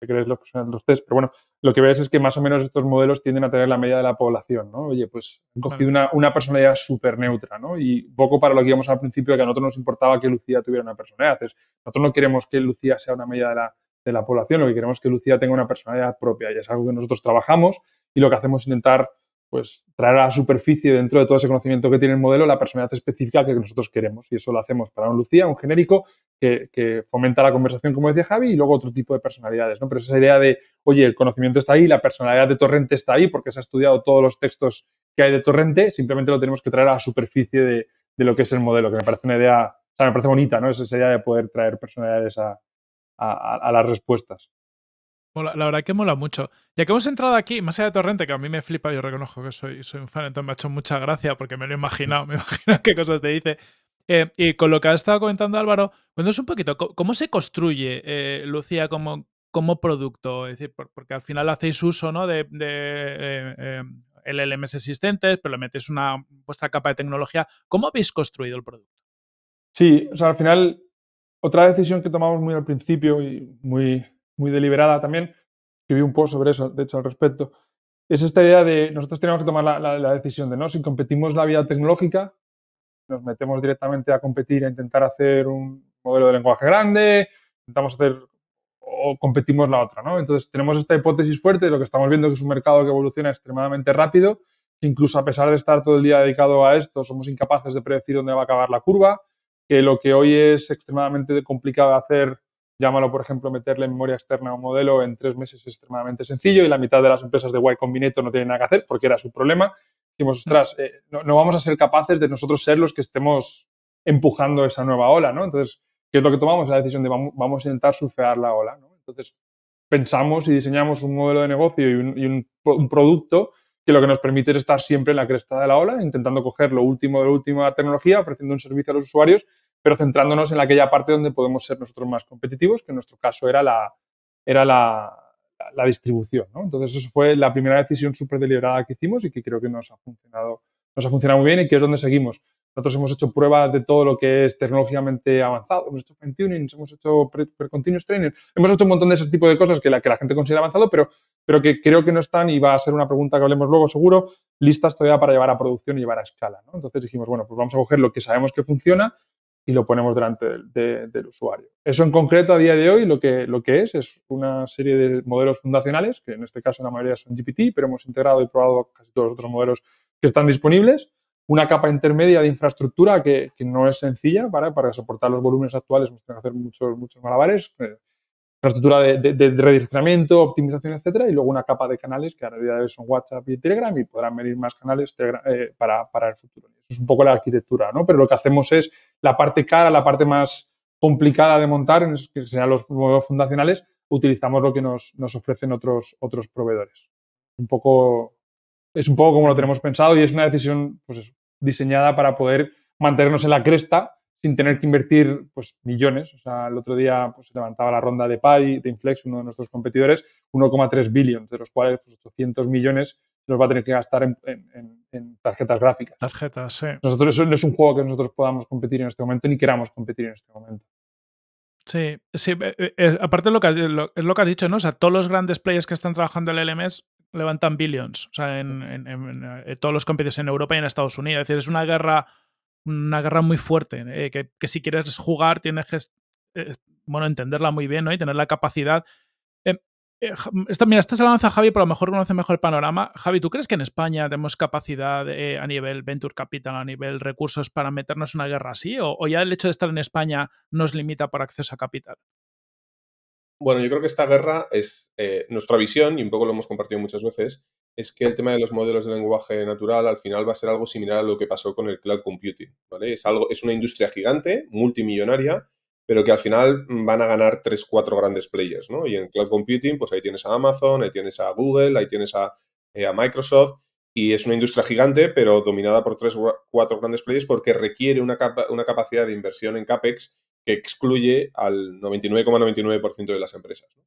C: te crees los, los test pero bueno, lo que ves es que más o menos estos modelos tienden a tener la media de la población, ¿no? Oye, pues han cogido una, personalidad súper neutra, Y poco para lo que íbamos al principio, que a nosotros nos importaba que Lucía tuviera una personalidad. es nosotros no queremos que Lucía sea una media de la, de la población, lo que queremos es que Lucía tenga una personalidad propia y es algo que nosotros trabajamos y lo que hacemos es intentar pues traer a la superficie dentro de todo ese conocimiento que tiene el modelo la personalidad específica que nosotros queremos. Y eso lo hacemos para un Lucía, un genérico que, fomenta la conversación, como decía Javi, y luego otro tipo de personalidades. ¿no? Pero esa idea de, oye, el conocimiento está ahí, la personalidad de Torrente está ahí, porque se ha estudiado todos los textos que hay de Torrente, simplemente lo tenemos que traer a la superficie de, lo que es el modelo, que me parece una idea, o me parece bonita, ¿no? Esa idea de poder traer personalidades a las respuestas
B: la verdad que mola mucho. Ya que hemos entrado aquí, más allá de Torrente, que a mí me flipa, yo reconozco que soy, soy un fan, entonces me ha hecho mucha gracia porque me lo he imaginado, <laughs> me imagino qué cosas te dice. Eh, y con lo que has estado comentando Álvaro, cuéntanos un poquito, ¿cómo se construye, eh, Lucía, como, como producto? Es decir, porque al final hacéis uso ¿no? de, de eh, LLMs existentes, pero le metéis una vuestra capa de tecnología. ¿Cómo habéis construido el producto?
C: Sí, o sea, al final, otra decisión que tomamos muy al principio y muy muy deliberada también, escribí un poco sobre eso, de hecho, al respecto, es esta idea de nosotros tenemos que tomar la, decisión de, ¿no? Si competimos la vía tecnológica, nos metemos directamente a competir, a intentar hacer un modelo de lenguaje grande, intentamos hacer o competimos la otra, ¿no? Entonces tenemos esta hipótesis fuerte lo que estamos viendo que es un mercado que evoluciona extremadamente rápido, incluso a pesar de estar todo el día dedicado a esto, somos incapaces de predecir dónde va a acabar la curva, que lo que hoy es extremadamente complicado de hacer Llámalo, por ejemplo, meterle en memoria externa a un modelo en tres meses es extremadamente sencillo y la mitad de las empresas de Y Combinator no tienen nada que hacer porque era su problema. Dijimos, ostras, eh, no, vamos a ser capaces de nosotros ser los que estemos empujando esa nueva ola, ¿no? Entonces, ¿qué es lo que tomamos? La decisión de vamos, a intentar surfear la ola, ¿no? Entonces, pensamos y diseñamos un modelo de negocio y un, un producto que lo que nos permite es estar siempre en la cresta de la ola, intentando coger lo último de la última tecnología, ofreciendo un servicio a los usuarios pero centrándonos en aquella parte donde podemos ser nosotros más competitivos, que en nuestro caso era la, era la, la distribución. ¿no? Entonces, eso fue la primera decisión súper deliberada que hicimos y que creo que nos ha funcionado nos ha funcionado muy bien y que es donde seguimos. Nosotros hemos hecho pruebas de todo lo que es tecnológicamente avanzado, hemos hecho tuning, hemos hecho pre-continuous training, hemos hecho un montón de ese tipo de cosas que la, que la gente considera avanzado, pero, pero que creo que no están, y va a ser una pregunta que hablemos luego seguro, listas todavía para llevar a producción y llevar a escala. Entonces dijimos, bueno, pues vamos a coger lo que sabemos que funciona y lo ponemos delante del, usuario. Eso en concreto a día de hoy lo que, lo que es es una serie de modelos fundacionales, que en este caso la mayoría son GPT, pero hemos integrado y probado casi todos los otros modelos que están disponibles. Una capa intermedia de infraestructura que, que no es sencilla, para para soportar los volúmenes actuales hemos tenido que hacer muchos, muchos malabares. Eh, infraestructura de, de, redireccionamiento, optimización, etcétera, y luego una capa de canales que a realidad son WhatsApp y Telegram y podrán venir más canales eh, para, para, el futuro. es un poco la arquitectura, ¿no? Pero lo que hacemos es la parte cara, la parte más complicada de montar, que serán los modelos fundacionales, utilizamos lo que nos, nos ofrecen otros, otros proveedores. Un poco, es un poco como lo tenemos pensado y es una decisión pues, diseñada para poder mantenernos en la cresta sin tener que invertir pues, millones. O sea, el otro día pues, se levantaba la ronda de Pay de Inflex, uno de nuestros competidores, 1,3 billones, de los cuales pues, 800 millones los va a tener que gastar en, tarjetas
B: gráficas. Tarjetas, sí.
C: Nosotros, eso no es un juego que nosotros podamos competir en este momento ni queramos competir en este momento.
B: Sí, sí. Eh, eh, eh, aparte lo que, es lo que has dicho, ¿no? O sea, todos los grandes players que están trabajando en el LMS levantan billions. O sea, en, en todos los competidores en Europa y en Estados Unidos. Es decir, es una guerra una guerra muy fuerte, eh, que, si quieres jugar tienes que eh, bueno, entenderla muy bien ¿no? y tener la capacidad. Em, eh, mm, mira, esta se la lanza Javi, pero a lo mejor conoce mejor el panorama. Javi, ¿tú crees que en España tenemos capacidad a nivel Venture Capital, a nivel recursos para meternos en una guerra así? ¿O, ya el hecho de estar en España nos limita por acceso a capital?
A: Bueno, yo creo que esta guerra es nuestra visión, y un poco lo hemos compartido muchas veces, es que el tema de los modelos de lenguaje natural al final va a ser algo similar a lo que pasó con el cloud computing. ¿vale? Es, algo, es una industria gigante, multimillonaria, pero que al final mm, van a ganar tres, cuatro grandes players. ¿no? Y en cloud computing, pues ahí tienes a Amazon, ahí tienes a Google, ahí tienes a, eh, a Microsoft. Y es una industria gigante, pero dominada por tres, cuatro grandes players porque requiere una, capacidad de inversión en CAPEX que excluye al 99,99% de las empresas. ¿no?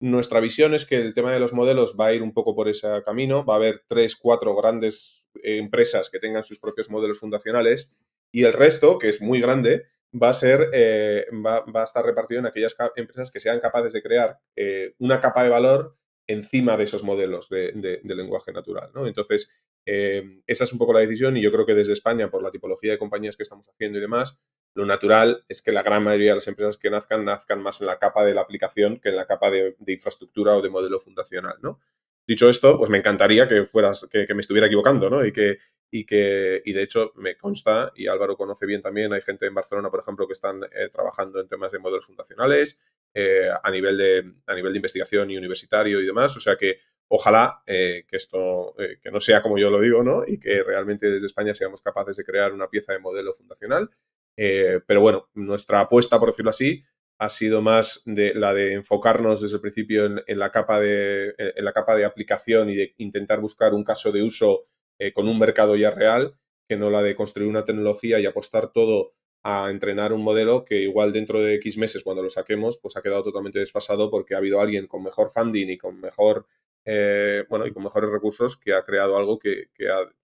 A: Nuestra visión es que el tema de los modelos va a ir un poco por ese camino, va a haber tres, cuatro grandes eh, empresas que tengan sus propios modelos fundacionales y el resto, que es muy grande, va a ser eh, va, a estar repartido en aquellas empresas que sean capaces de crear eh, una capa de valor encima de esos modelos de, lenguaje natural. Entonces, esa es un poco la decisión y yo creo que desde España, por la tipología de compañías que estamos haciendo y demás, lo natural es que la gran mayoría de las empresas que nazcan nazcan más en la capa de la aplicación que en la capa de, infraestructura o de modelo fundacional, ¿no? Dicho esto, pues me encantaría que fueras, que, me estuviera equivocando, ¿no? Y que, y que, de hecho me consta, y Álvaro conoce bien también, hay gente en Barcelona, por ejemplo, que están eh, trabajando en temas de modelos fundacionales, eh, a, nivel de, a nivel de investigación y universitario y demás. O sea que ojalá eh, que esto que no sea como yo lo digo, ¿no? Y que realmente desde España seamos capaces de crear una pieza de modelo fundacional eh, pero bueno, nuestra apuesta, por decirlo así, ha sido más de la de enfocarnos desde el principio en, la, capa de, en la capa de aplicación y de intentar buscar un caso de uso eh, con un mercado ya real, que no la de construir una tecnología y apostar todo a entrenar un modelo que igual dentro de X meses cuando lo saquemos pues ha quedado totalmente desfasado porque ha habido alguien con mejor funding y con mejor eh, bueno y con mejores recursos que ha creado algo que,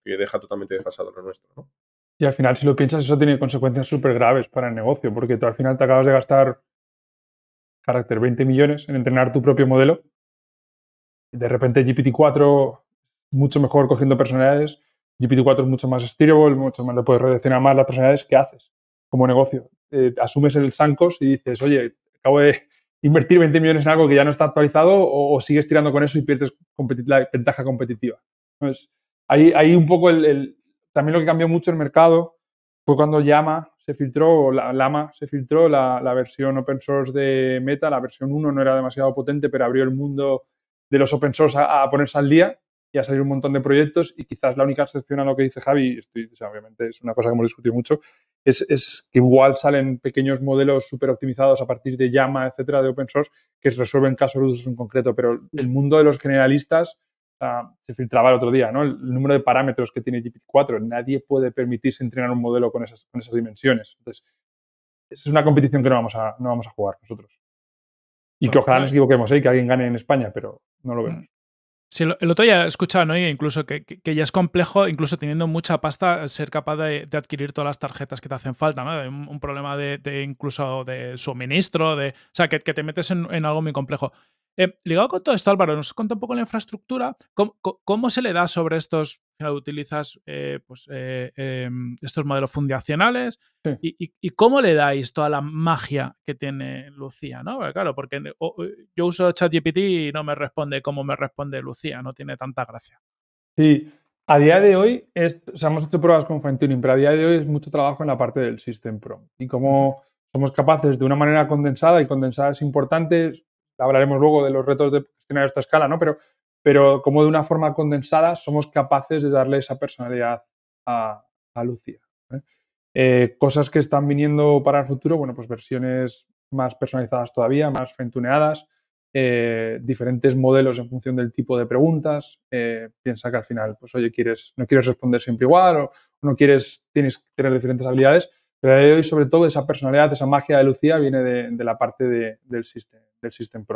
A: deja totalmente desfasado lo nuestro. ¿no?
C: Y al final, si lo piensas, eso tiene consecuencias súper graves para el negocio, porque tú al final te acabas de gastar carácter 20 millones en entrenar tu propio modelo. de repente GPT-4 mucho mejor cogiendo personalidades, GPT-4 es mucho más steerable, mucho más le puedes reaccionar más las personalidades que haces como negocio. Eh, asumes el Sancos y dices, oye, acabo de invertir 20 millones en algo que ya no está actualizado o, sigues tirando con eso y pierdes la ventaja competitiva. Entonces, ahí, un poco el también lo que cambió mucho el mercado fue cuando Llama se filtró, la, Lama se filtró, la, versión open source de Meta, la versión 1 no era demasiado potente, pero abrió el mundo de los open source a, ponerse al día y a salir un montón de proyectos y quizás la única excepción a lo que dice Javi, estoy, obviamente es una cosa que hemos discutido mucho, es, que igual salen pequeños modelos super optimizados a partir de llama, etcétera, de open source, que resuelven casos de uso en concreto, pero el mundo de los generalistas se filtraba el otro día, ¿no? El número de parámetros que tiene GPT-4. Nadie puede permitirse entrenar un modelo con esas, con esas dimensiones. Entonces, es una competición que no vamos a, no vamos a jugar nosotros. Y que ojalá nos equivoquemos
B: y ¿eh? que alguien gane en
C: España, pero no lo vemos.
B: Mm. Si el otro ya escuchado, ¿no? Incluso que, que, ya es complejo, incluso teniendo mucha pasta, ser capaz de, adquirir todas las tarjetas que te hacen falta, ¿no? Un, problema de, incluso de suministro, de. O sea, que, te metes en, en, algo muy complejo. Eh, ligado con todo esto, Álvaro, nos cuenta un poco la infraestructura. ¿Cómo, se le da sobre estos? utilizas eh, pues, eh, em, estos modelos fundacionales y, cómo le dais toda la magia que tiene Lucía, ¿no? Porque, claro, porque yo uso ChatGPT y no me responde como me responde Lucía, no tiene tanta gracia.
C: Sí, a día de hoy, o hemos hecho pruebas con fine tuning, pero a día de hoy es mucho trabajo en la parte del System Pro y cómo somos capaces de una manera condensada y condensada es importante hablaremos luego de los retos de gestionar esta escala, ¿no? Pero, pero como de una forma condensada somos capaces de darle esa personalidad a, a Lucía. ¿eh? Eh, cosas que están viniendo para el futuro, bueno, pues versiones más personalizadas todavía, más fentuneadas, eh, diferentes modelos en función del tipo de preguntas. piensa que al final, pues oye, quieres, no quieres responder siempre igual o no quieres, tienes que tener diferentes habilidades. Pero de hoy, sobre todo, esa personalidad, esa magia de Lucía viene de, la parte del, system, del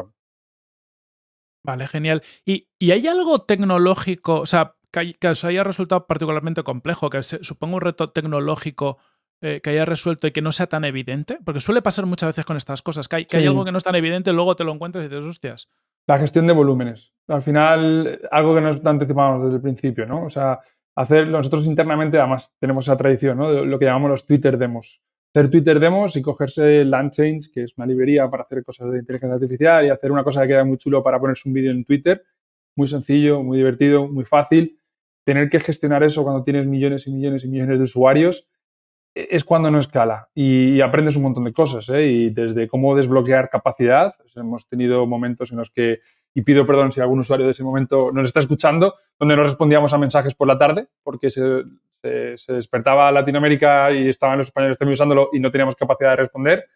B: Vale, genial. ¿Y, hay algo tecnológico, o sea, que, os haya resultado particularmente complejo, que se, supongo un reto tecnológico eh, que haya resuelto y que no sea tan evidente? Porque suele pasar muchas veces con estas cosas, que hay, algo que no es tan evidente, luego te lo encuentras y te hostias.
C: La gestión de volúmenes. Al final, algo que nos anticipamos desde el principio, ¿no? O sea, hacer, nosotros internamente además tenemos esa tradición, lo que llamamos los Twitter demos. Hacer Twitter demos y cogerse LandChange, que es una librería para hacer cosas de inteligencia artificial y hacer una cosa que queda muy chulo para ponerse un vídeo en Twitter. Muy sencillo, muy divertido, muy fácil. Tener que gestionar eso cuando tienes millones y millones y millones de usuarios e, es cuando no escala y, aprendes un montón de cosas. ¿eh? Y desde cómo desbloquear capacidad, pues hemos tenido momentos en los que y pido perdón si algún usuario de ese momento nos está escuchando, donde no respondíamos a mensajes por la tarde, porque se, se, despertaba Latinoamérica y estaban los españoles también usándolo y no teníamos capacidad de responder,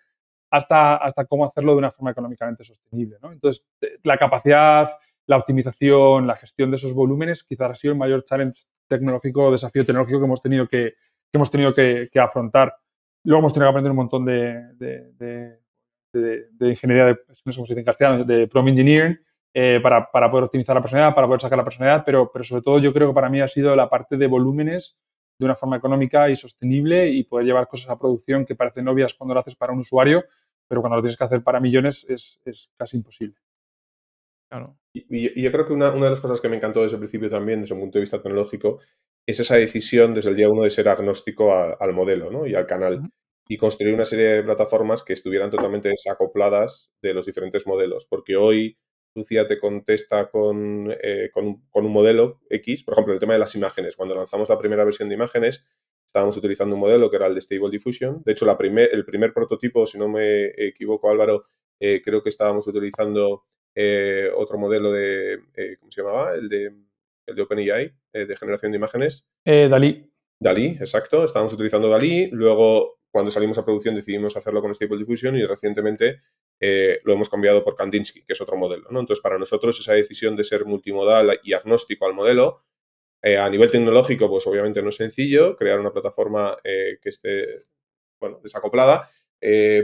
C: hasta, hasta cómo hacerlo de una forma económicamente sostenible. Entonces, la capacidad, la optimización, la gestión de esos volúmenes quizás ha sido el mayor challenge tecnológico, desafío tecnológico que hemos tenido que, que hemos tenido que, que, afrontar. Luego hemos tenido que aprender un montón de, de, ingeniería, de, no sé cómo se dice en castellano, de prom engineering, eh, para, poder optimizar la personalidad, para poder sacar la personalidad, pero, pero sobre todo yo creo que para mí ha sido la parte de volúmenes de una forma económica y sostenible y poder llevar cosas a producción que parecen obvias cuando lo haces para un usuario, pero cuando lo tienes que hacer para millones es, es casi imposible.
A: Claro. Y, yo creo que una, una, de las cosas que me encantó desde el principio también, desde un punto de vista tecnológico, es esa decisión desde el día uno de ser agnóstico al modelo ¿no? y al canal y construir una serie de plataformas que estuvieran totalmente desacopladas de los diferentes modelos, porque hoy Lucía te contesta eh, con, un, modelo X, por ejemplo, el tema de las imágenes. Cuando lanzamos la primera versión de imágenes, estábamos utilizando un modelo que era el de Stable Diffusion. De hecho, el primer prototipo, si no me equivoco, Álvaro, eh, creo que estábamos utilizando eh, otro modelo de, ¿cómo se llamaba? El de, el de OpenAI, de generación de imágenes. Dalí. Dalí, exacto. Estábamos utilizando Dalí. Luego cuando salimos a producción decidimos hacerlo con Stable Diffusion y recientemente eh, lo hemos cambiado por Kandinsky, que es otro modelo. ¿no? Entonces, para nosotros esa decisión de ser multimodal y agnóstico al modelo, eh, a nivel tecnológico, pues obviamente no es sencillo crear una plataforma eh, que esté bueno, desacoplada,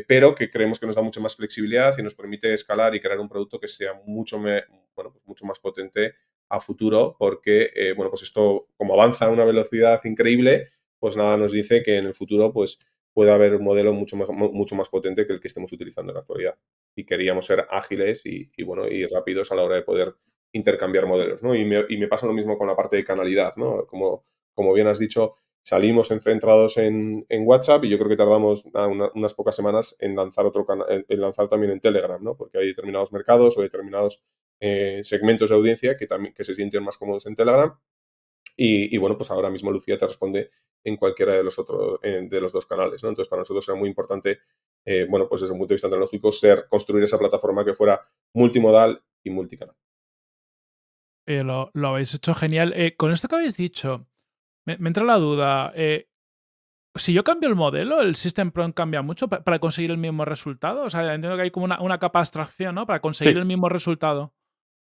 A: pero que creemos que nos da mucha más flexibilidad y nos permite escalar y crear un producto que sea mucho, bueno, pues mucho más potente a futuro, porque bueno, pues esto como avanza a una velocidad increíble, pues nada nos dice que en el futuro pues puede haber un modelo mucho más, mucho más potente que el que estemos utilizando en la actualidad. Y queríamos ser ágiles y, bueno, y rápidos a la hora de poder intercambiar modelos, Y me, pasa lo mismo con la parte de canalidad, Como, como bien has dicho, salimos centrados en, WhatsApp y yo creo que tardamos unas pocas semanas en lanzar otro en lanzar también en Telegram, ¿no? Porque hay determinados mercados o determinados eh, segmentos de audiencia que que se sienten más cómodos en Telegram y, bueno, pues ahora mismo Lucía te responde en cualquiera de los otros, eh, de los dos canales, ¿no? Entonces, para nosotros era muy importante, eh, bueno, pues desde un punto de vista tecnológico, ser, construir esa plataforma que fuera multimodal y multicanal.
B: lo, habéis hecho genial. Eh, con esto que habéis dicho, me, entra la duda. si yo cambio el modelo, ¿el System Prompt cambia mucho para, conseguir el mismo resultado? O sea, entiendo que hay como una, una capa de abstracción, ¿no? Para conseguir el mismo resultado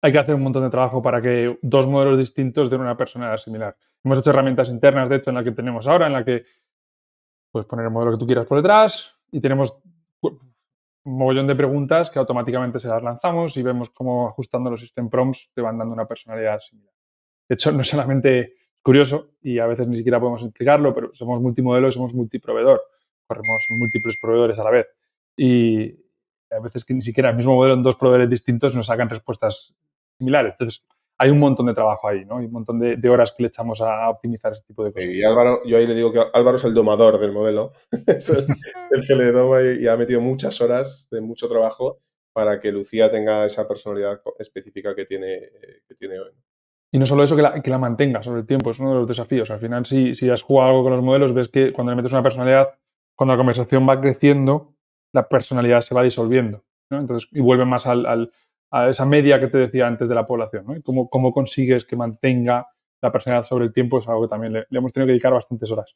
C: hay que hacer un montón de trabajo para que dos modelos distintos den una personalidad similar. Hemos hecho herramientas internas, de hecho, en la que tenemos ahora, en la que puedes poner el modelo que tú quieras por detrás y tenemos un mogollón de preguntas que automáticamente se las lanzamos y vemos cómo ajustando los system prompts te van dando una personalidad similar. De hecho, no es solamente curioso y a veces ni siquiera podemos explicarlo, pero somos multimodelo y somos multiproveedor. Corremos en múltiples proveedores a la vez. Y, a veces que ni siquiera el mismo modelo en dos proveedores distintos nos sacan respuestas similar. Entonces, hay un montón de trabajo ahí, ¿no? Hay un montón de, horas que le echamos a optimizar este tipo de cosas. Y Álvaro, yo ahí le
A: digo que Álvaro es el domador del modelo. <laughs> el, que le doma y, ha metido muchas horas de mucho trabajo para que Lucía tenga esa personalidad específica que tiene, eh, que tiene hoy.
C: Y no solo eso, que la, que la sobre el tiempo, es uno de los desafíos. Al final, si, si has jugado algo con los modelos, ves que cuando le metes una personalidad, cuando la conversación va creciendo, la personalidad se va disolviendo. Entonces, y vuelve más al a esa media que te decía antes de la población, ¿no? cómo, consigues que mantenga la personalidad sobre el tiempo es algo que también le, hemos tenido que dedicar bastantes horas.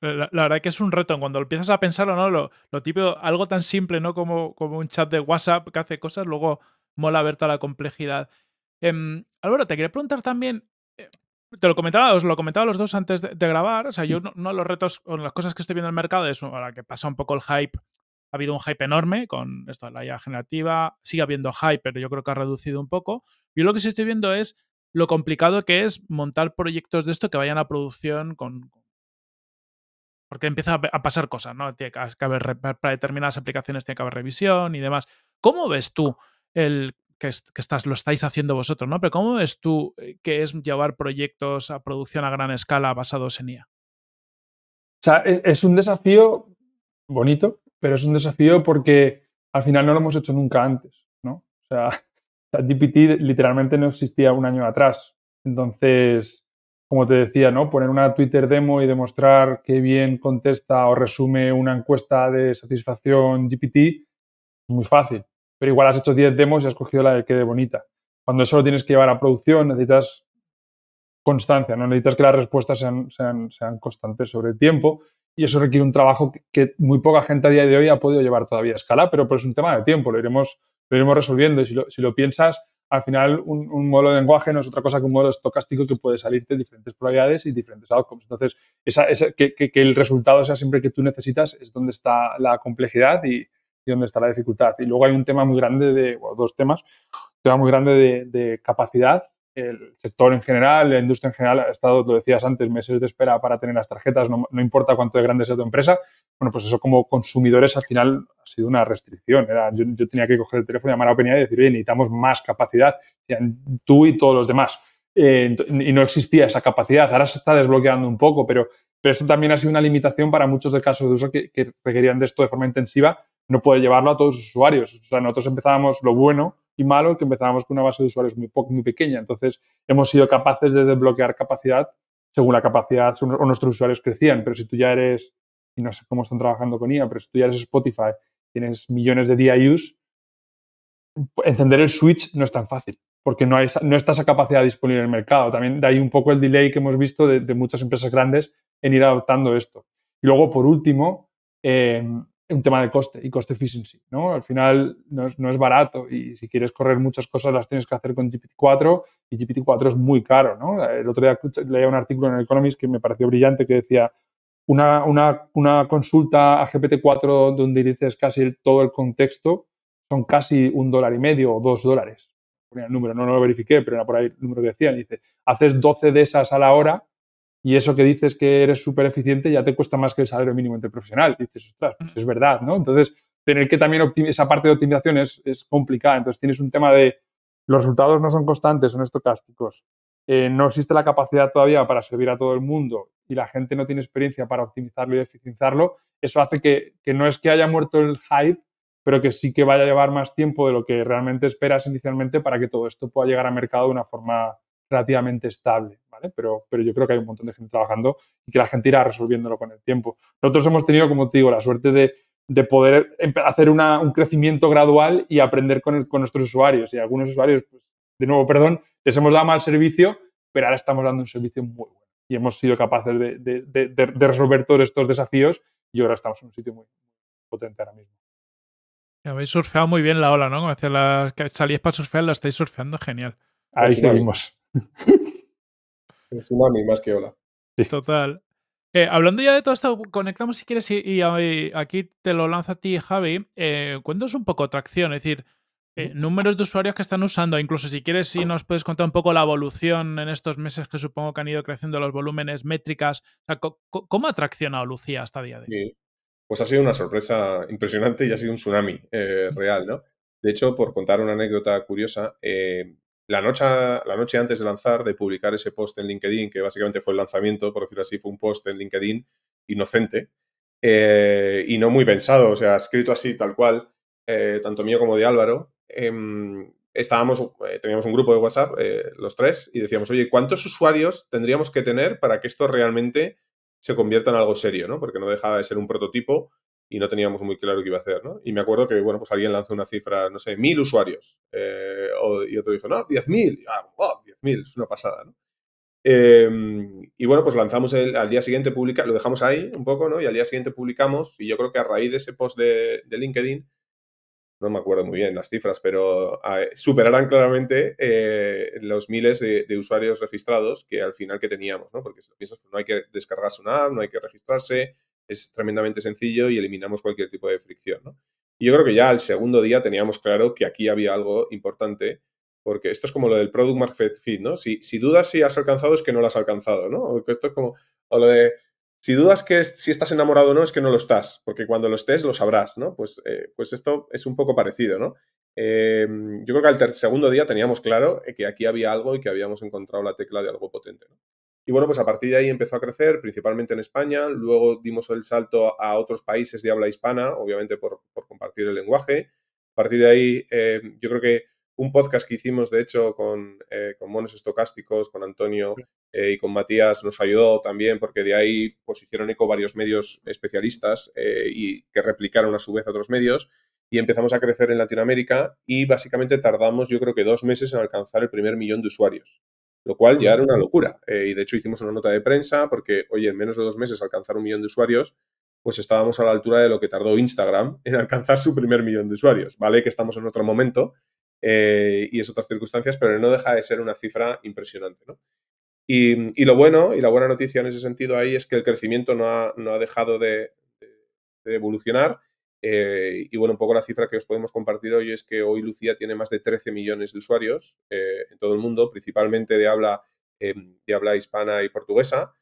B: la, la, verdad que es un reto. Cuando empiezas a pensarlo, ¿no? Lo, típico, algo tan simple, ¿no? Como, como un chat de WhatsApp que hace cosas, luego mola ver toda la complejidad. Em, Álvaro, te quería preguntar también. Eh, te lo comentaba, os lo comentaba los dos antes de, grabar. O sea, yo no de los retos, o las cosas que estoy viendo en el mercado es ahora que pasa un poco el hype ha habido un hype enorme con esto de la IA generativa, sigue habiendo hype, pero yo creo que ha reducido un poco. Yo lo que sí estoy viendo es lo complicado que es montar proyectos de esto que vayan a producción con... Porque empieza a pasar cosas, ¿no? para determinadas aplicaciones tiene que haber revisión y demás. ¿Cómo ves tú el que, estás, lo estáis haciendo vosotros, ¿no? Pero ¿cómo ves tú eh, que es llevar proyectos a producción a gran escala basados en IA?
C: O sea, e, es un desafío bonito, pero es un desafío porque al final no lo hemos hecho nunca antes, ¿no? O sea, <laughs> ChatGPT literalmente no existía un año atrás. Entonces, como te decía, ¿no? Poner una Twitter demo y demostrar que bien contesta o resume una encuesta de satisfacción GPT es muy fácil. Pero igual has hecho 10 demos y has cogido la que quede bonita. Cuando eso lo tienes que llevar a producción, necesitas constancia, ¿no? Necesitas que las respuestas sean, sean constantes sobre el tiempo y eso requiere un trabajo que, muy poca gente a día de hoy ha podido llevar todavía a escala, pero pues es un tema de tiempo, lo iremos, iremos resolviendo y si lo, piensas, al final un, un, modelo de lenguaje no es otra cosa que un modelo estocástico que puede salirte diferentes probabilidades y diferentes outcomes. Entonces, que, el resultado sea siempre que tú necesitas es donde está la complejidad y, donde está la dificultad. Y luego hay un tema muy grande de, o dos temas, un tema muy grande de capacidad el sector en general, la industria en general, ha estado, lo decías antes, meses de espera para tener las tarjetas, no, importa cuánto de grande sea tu empresa. Bueno, pues eso como consumidores al final ha sido una restricción. Era, yo, tenía que coger el teléfono, llamar a opinión y decir, oye, necesitamos más capacidad, tú y todos los demás. Eh, y no existía esa capacidad. Ahora se está desbloqueando un poco, pero, pero esto también ha sido una limitación para muchos de casos de uso que, requerían de esto de forma intensiva, no puede llevarlo a todos los usuarios. O sea, nosotros empezábamos lo bueno y malo que empezábamos con una base de usuarios muy, muy pequeña. Entonces, hemos sido capaces de desbloquear capacidad según la capacidad o nuestros usuarios crecían. Pero si tú ya eres, y no sé cómo están trabajando con IA, pero si tú ya eres Spotify, tienes millones de DIUs, encender el switch no es tan fácil porque no, hay, no está esa capacidad disponible en el mercado. También de ahí un poco el delay que hemos visto de, muchas empresas grandes en ir adoptando esto. Y luego, por último, eh, un tema de coste y cost efficiency, ¿no? Al final no es, barato y si quieres correr muchas cosas las tienes que hacer con GPT-4 y GPT-4 es muy caro, ¿no? El otro día leía un artículo en el Economist que me pareció brillante que decía una, consulta a GPT-4 donde dices casi todo el contexto son casi un dólar y medio o dos dólares. Ponía el número, no, no lo verifiqué, pero era por ahí el número que decían. Dice, haces 12 de esas a la hora y eso que dices que eres súper eficiente ya te cuesta más que el salario mínimo interprofesional. Y dices, ostras, pues es verdad, ¿no? Entonces, tener que también esa parte de optimización es, complicada. Entonces, tienes un tema de los resultados no son constantes, son estocásticos. Eh, no existe la capacidad todavía para servir a todo el mundo y la gente no tiene experiencia para optimizarlo y eficienciarlo. Eso hace que, que no es que haya muerto el hype, pero que sí que vaya a llevar más tiempo de lo que realmente esperas inicialmente para que todo esto pueda llegar a mercado de una forma relativamente estable, ¿vale? Pero, pero yo creo que hay un montón de gente trabajando y que la gente irá resolviéndolo con el tiempo. Nosotros hemos tenido, como te digo, la suerte de, poder hacer un crecimiento gradual y aprender con, con nuestros usuarios. Y algunos usuarios, pues, de nuevo, perdón, les hemos dado mal servicio, pero ahora estamos dando un servicio muy bueno. Y hemos sido capaces de, de, resolver todos estos desafíos y ahora estamos en un sitio muy potente ahora mismo.
B: Habéis surfeado muy bien la ola, ¿no? Como decía, la, para surfear, la estáis surfeando genial.
A: Ahí pues seguimos. Tsunami <laughs> más que hola
B: Total. Eh, hablando ya de todo esto, conectamos si quieres y, eh, aquí te lo lanzo a ti, Javi. Eh, cuéntanos un poco tracción, es decir, números de usuarios que están usando, incluso si quieres, si nos puedes contar un poco la evolución en estos meses que supongo que han ido creciendo los volúmenes, métricas. ¿Cómo ha traccionado Lucía hasta día de
A: hoy? Pues ha sido una sorpresa impresionante y ha sido un tsunami real, ¿no? De hecho, por contar una anécdota curiosa, la noche, la noche antes de lanzar, de publicar ese post en LinkedIn, que básicamente fue el lanzamiento, por decirlo así, fue un post en LinkedIn inocente eh, y no muy pensado, o sea, escrito así, tal cual, eh, tanto mío como de Álvaro. Em, estábamos, eh, teníamos un grupo de WhatsApp, los tres, y decíamos, oye, ¿cuántos usuarios tendríamos que tener para que esto realmente se convierta en algo serio? ¿no? Porque no dejaba de ser un prototipo y no teníamos muy claro qué iba a hacer, ¿no? Y me acuerdo que, bueno, pues alguien lanzó una cifra, no sé, mil usuarios, eh, y otro dijo, no, diez mil, ah, oh, diez mil, es una pasada, ¿no? Em, y bueno, pues lanzamos el, al día siguiente, publica, lo dejamos ahí un poco, ¿no? Y al día siguiente publicamos, y yo creo que a raíz de ese post de, LinkedIn, no me acuerdo muy bien las cifras, pero ah, eh, superarán claramente eh, los miles de, usuarios registrados que al final que teníamos, ¿no? Porque si lo piensas, pues no hay que descargarse una app, no hay que registrarse, es tremendamente sencillo y eliminamos cualquier tipo de fricción. ¿no? Y yo creo que ya al segundo día teníamos claro que aquí había algo importante, porque esto es como lo del product market fit, ¿no? Si, si dudas si has alcanzado es que no lo has alcanzado, ¿no? O esto es como, lo de, si dudas que si estás enamorado o no es que no lo estás, porque cuando lo estés lo sabrás, ¿no? Pues, eh, pues esto es un poco parecido, ¿no? Em, yo creo que al segundo día teníamos claro que aquí había algo y que habíamos encontrado la tecla de algo potente, ¿no? Y bueno, pues a partir de ahí empezó a crecer, principalmente en España, luego dimos el salto a otros países de habla hispana, obviamente por, compartir el lenguaje. A partir de ahí, eh, yo creo que un podcast que hicimos, de hecho, con, eh, Monos Estocásticos, con Antonio eh, y con Matías, nos ayudó también porque de ahí pues, hicieron eco varios medios especialistas y que replicaron a su vez otros medios y empezamos a crecer en Latinoamérica y básicamente tardamos yo creo que dos meses en alcanzar el primer millón de usuarios lo cual ya era una locura. Eh, y de hecho hicimos una nota de prensa porque, oye, en menos de dos meses alcanzar un millón de usuarios, pues estábamos a la altura de lo que tardó Instagram <laughs> en alcanzar su primer millón de usuarios, ¿vale? Que estamos en otro momento eh, y es otras circunstancias, pero no deja de ser una cifra impresionante, ¿no? Y, lo bueno y la buena noticia en ese sentido ahí es que el crecimiento no ha, dejado de evolucionar eh, y bueno, un poco la cifra que os podemos compartir hoy es que hoy Lucía tiene más de 13 millones de usuarios eh, en todo el mundo, principalmente de habla, eh, de habla hispana y portuguesa.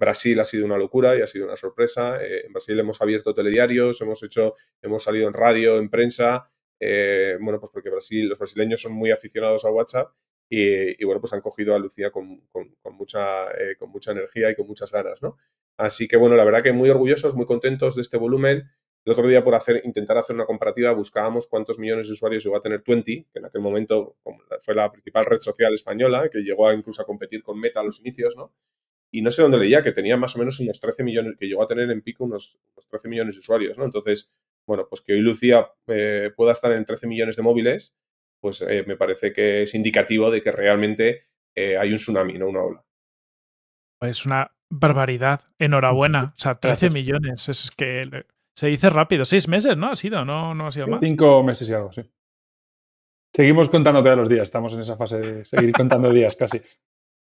A: Brasil ha sido una locura y ha sido una sorpresa. en Brasil hemos abierto telediarios, hemos hecho, hemos salido en radio, en prensa. bueno, pues porque Brasil, los brasileños son muy aficionados a WhatsApp y, bueno, pues han cogido a Lucía con, mucha, con mucha energía y con muchas ganas, Así que bueno, la verdad que muy orgullosos, muy contentos de este volumen. El otro día, por intentar hacer una comparativa, buscábamos cuántos millones de usuarios iba a tener Twenty, que en aquel momento fue la principal red social española, que llegó incluso a competir con Meta a los inicios, ¿no? Y no sé dónde leía que tenía más o menos unos 13 millones, que llegó a tener en pico unos, 13 millones de usuarios, ¿no? Entonces, bueno, pues que hoy Lucía eh, pueda estar en 13 millones de móviles, pues eh, me parece que es indicativo de que realmente eh, hay un tsunami, no una ola.
B: Es una barbaridad. Enhorabuena. O sea, 13 millones. Es que se dice rápido, seis meses, ¿no? Ha sido,
A: no, no ha sido más.
C: Cinco meses y algo, sí. Seguimos contando todos los días, estamos en esa fase de seguir contando días casi.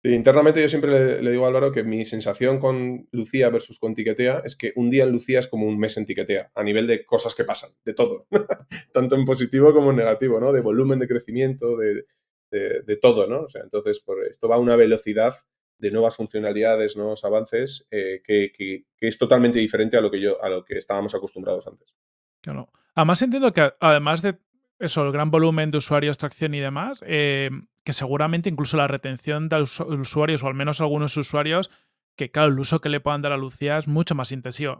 A: internamente yo siempre le, digo a Álvaro que mi sensación con Lucía versus con Tiquetea es que un día en Lucía es como un mes en Tiquetea, a nivel de cosas que pasan, de todo, <laughs> tanto en positivo como en negativo, ¿no? De volumen de crecimiento, de, de, de todo, ¿no? O sea, entonces por, esto va a una velocidad de nuevas funcionalidades, nuevos avances, eh, que, es totalmente diferente a lo que yo, a lo que estábamos acostumbrados antes.
B: Claro. Además, entiendo que además de eso, el gran volumen de usuarios, tracción y demás, eh, que seguramente incluso la retención de usuarios, o al menos algunos usuarios, que claro, el uso que le puedan dar a Lucía es mucho más intensivo.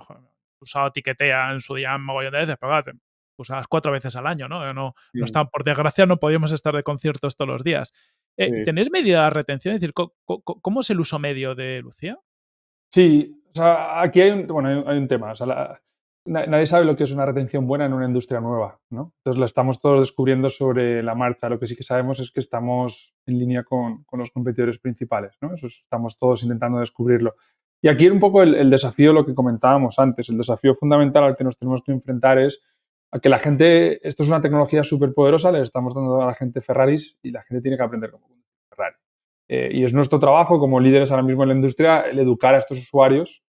B: usado tiquetea en su día un mogollón de veces, pero usadas cuatro veces al año, ¿no? Eh, no, no mm. están, por desgracia, no podíamos estar de conciertos todos los días. Eh, ¿Tenéis medida de retención? decir, ¿cómo, es el uso medio de Lucía?
C: Sí, aquí hay un, bueno, hay un, tema. O sea, nadie sabe lo que es una retención buena en una industria nueva, ¿no? Entonces la estamos todos descubriendo sobre la marcha. Lo que sí que sabemos es que estamos en línea con, con los competidores principales, ¿no? Eso estamos todos intentando descubrirlo. Y aquí era un poco el, el, desafío, lo que comentábamos antes. El desafío fundamental al que nos tenemos que enfrentar es que la gente, esto es una tecnología súper poderosa, le estamos dando a la gente Ferraris y la gente tiene que aprender como Ferrari. Eh, y es nuestro trabajo como líderes ahora mismo en la industria el educar a estos usuarios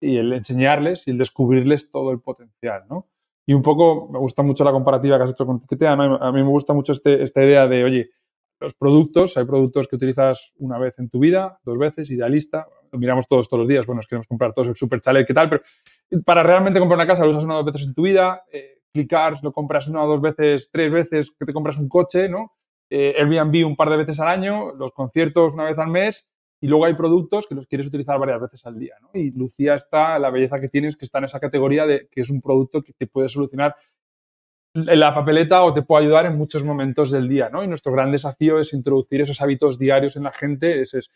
C: y el enseñarles y el descubrirles todo el potencial, ¿no? Y un poco, me gusta mucho la comparativa que has hecho con Tiquetea, a mí me gusta mucho este, esta idea de, oye, los productos, hay productos que utilizas una vez en tu vida, dos veces, idealista, lo miramos todos todos los días, bueno, nos queremos comprar todos el super chalet, ¿qué tal? Pero para realmente comprar una casa lo usas una o dos veces en tu vida, eh, clicar, lo compras una o dos veces, tres veces, que te compras un coche, ¿no? Eh, Airbnb un par de veces al año, los conciertos una vez al mes y luego hay productos que los quieres utilizar varias veces al día, Y Lucía está, la belleza que tienes, que está en esa categoría de que es un producto que te puede solucionar la papeleta o te puede ayudar en muchos momentos del día, Y nuestro gran desafío es introducir esos hábitos diarios en la gente, es,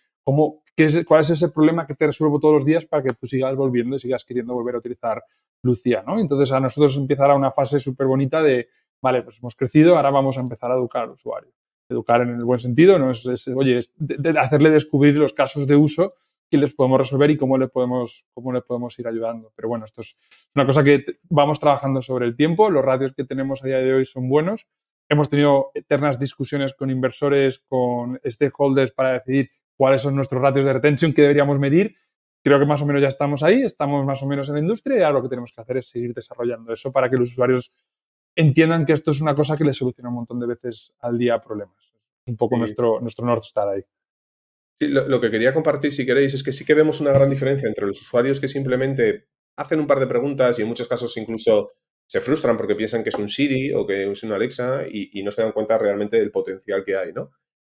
C: ¿qué cuál es ese problema que te resuelvo todos los días para que tú sigas volviendo y sigas queriendo volver a utilizar Lucía, ¿no? Entonces a nosotros empezará una fase súper bonita de, vale, pues hemos crecido, ahora vamos a empezar a educar al usuario. Educar en el buen sentido, no es, oye, hacerle descubrir los casos de uso que les podemos resolver y cómo le podemos, cómo le podemos ir ayudando. Pero bueno, esto es una cosa que vamos trabajando sobre el tiempo. Los ratios que tenemos a día de hoy son buenos. Hemos tenido eternas discusiones con inversores, con stakeholders para decidir cuáles son nuestros ratios de retención que deberíamos medir creo que más o menos ya estamos ahí, estamos más o menos en la industria y ahora lo que tenemos que hacer es seguir desarrollando eso para que los usuarios entiendan que esto es una cosa que les soluciona un montón de veces al día problemas. Un poco
A: nuestro, nuestro North Star ahí. lo, que quería compartir, si queréis, es que sí que vemos una gran diferencia entre los usuarios que simplemente hacen un par de preguntas y en muchos casos incluso se frustran porque piensan que es un Siri o que es un Alexa y, y no se dan cuenta realmente del potencial que hay, ¿no?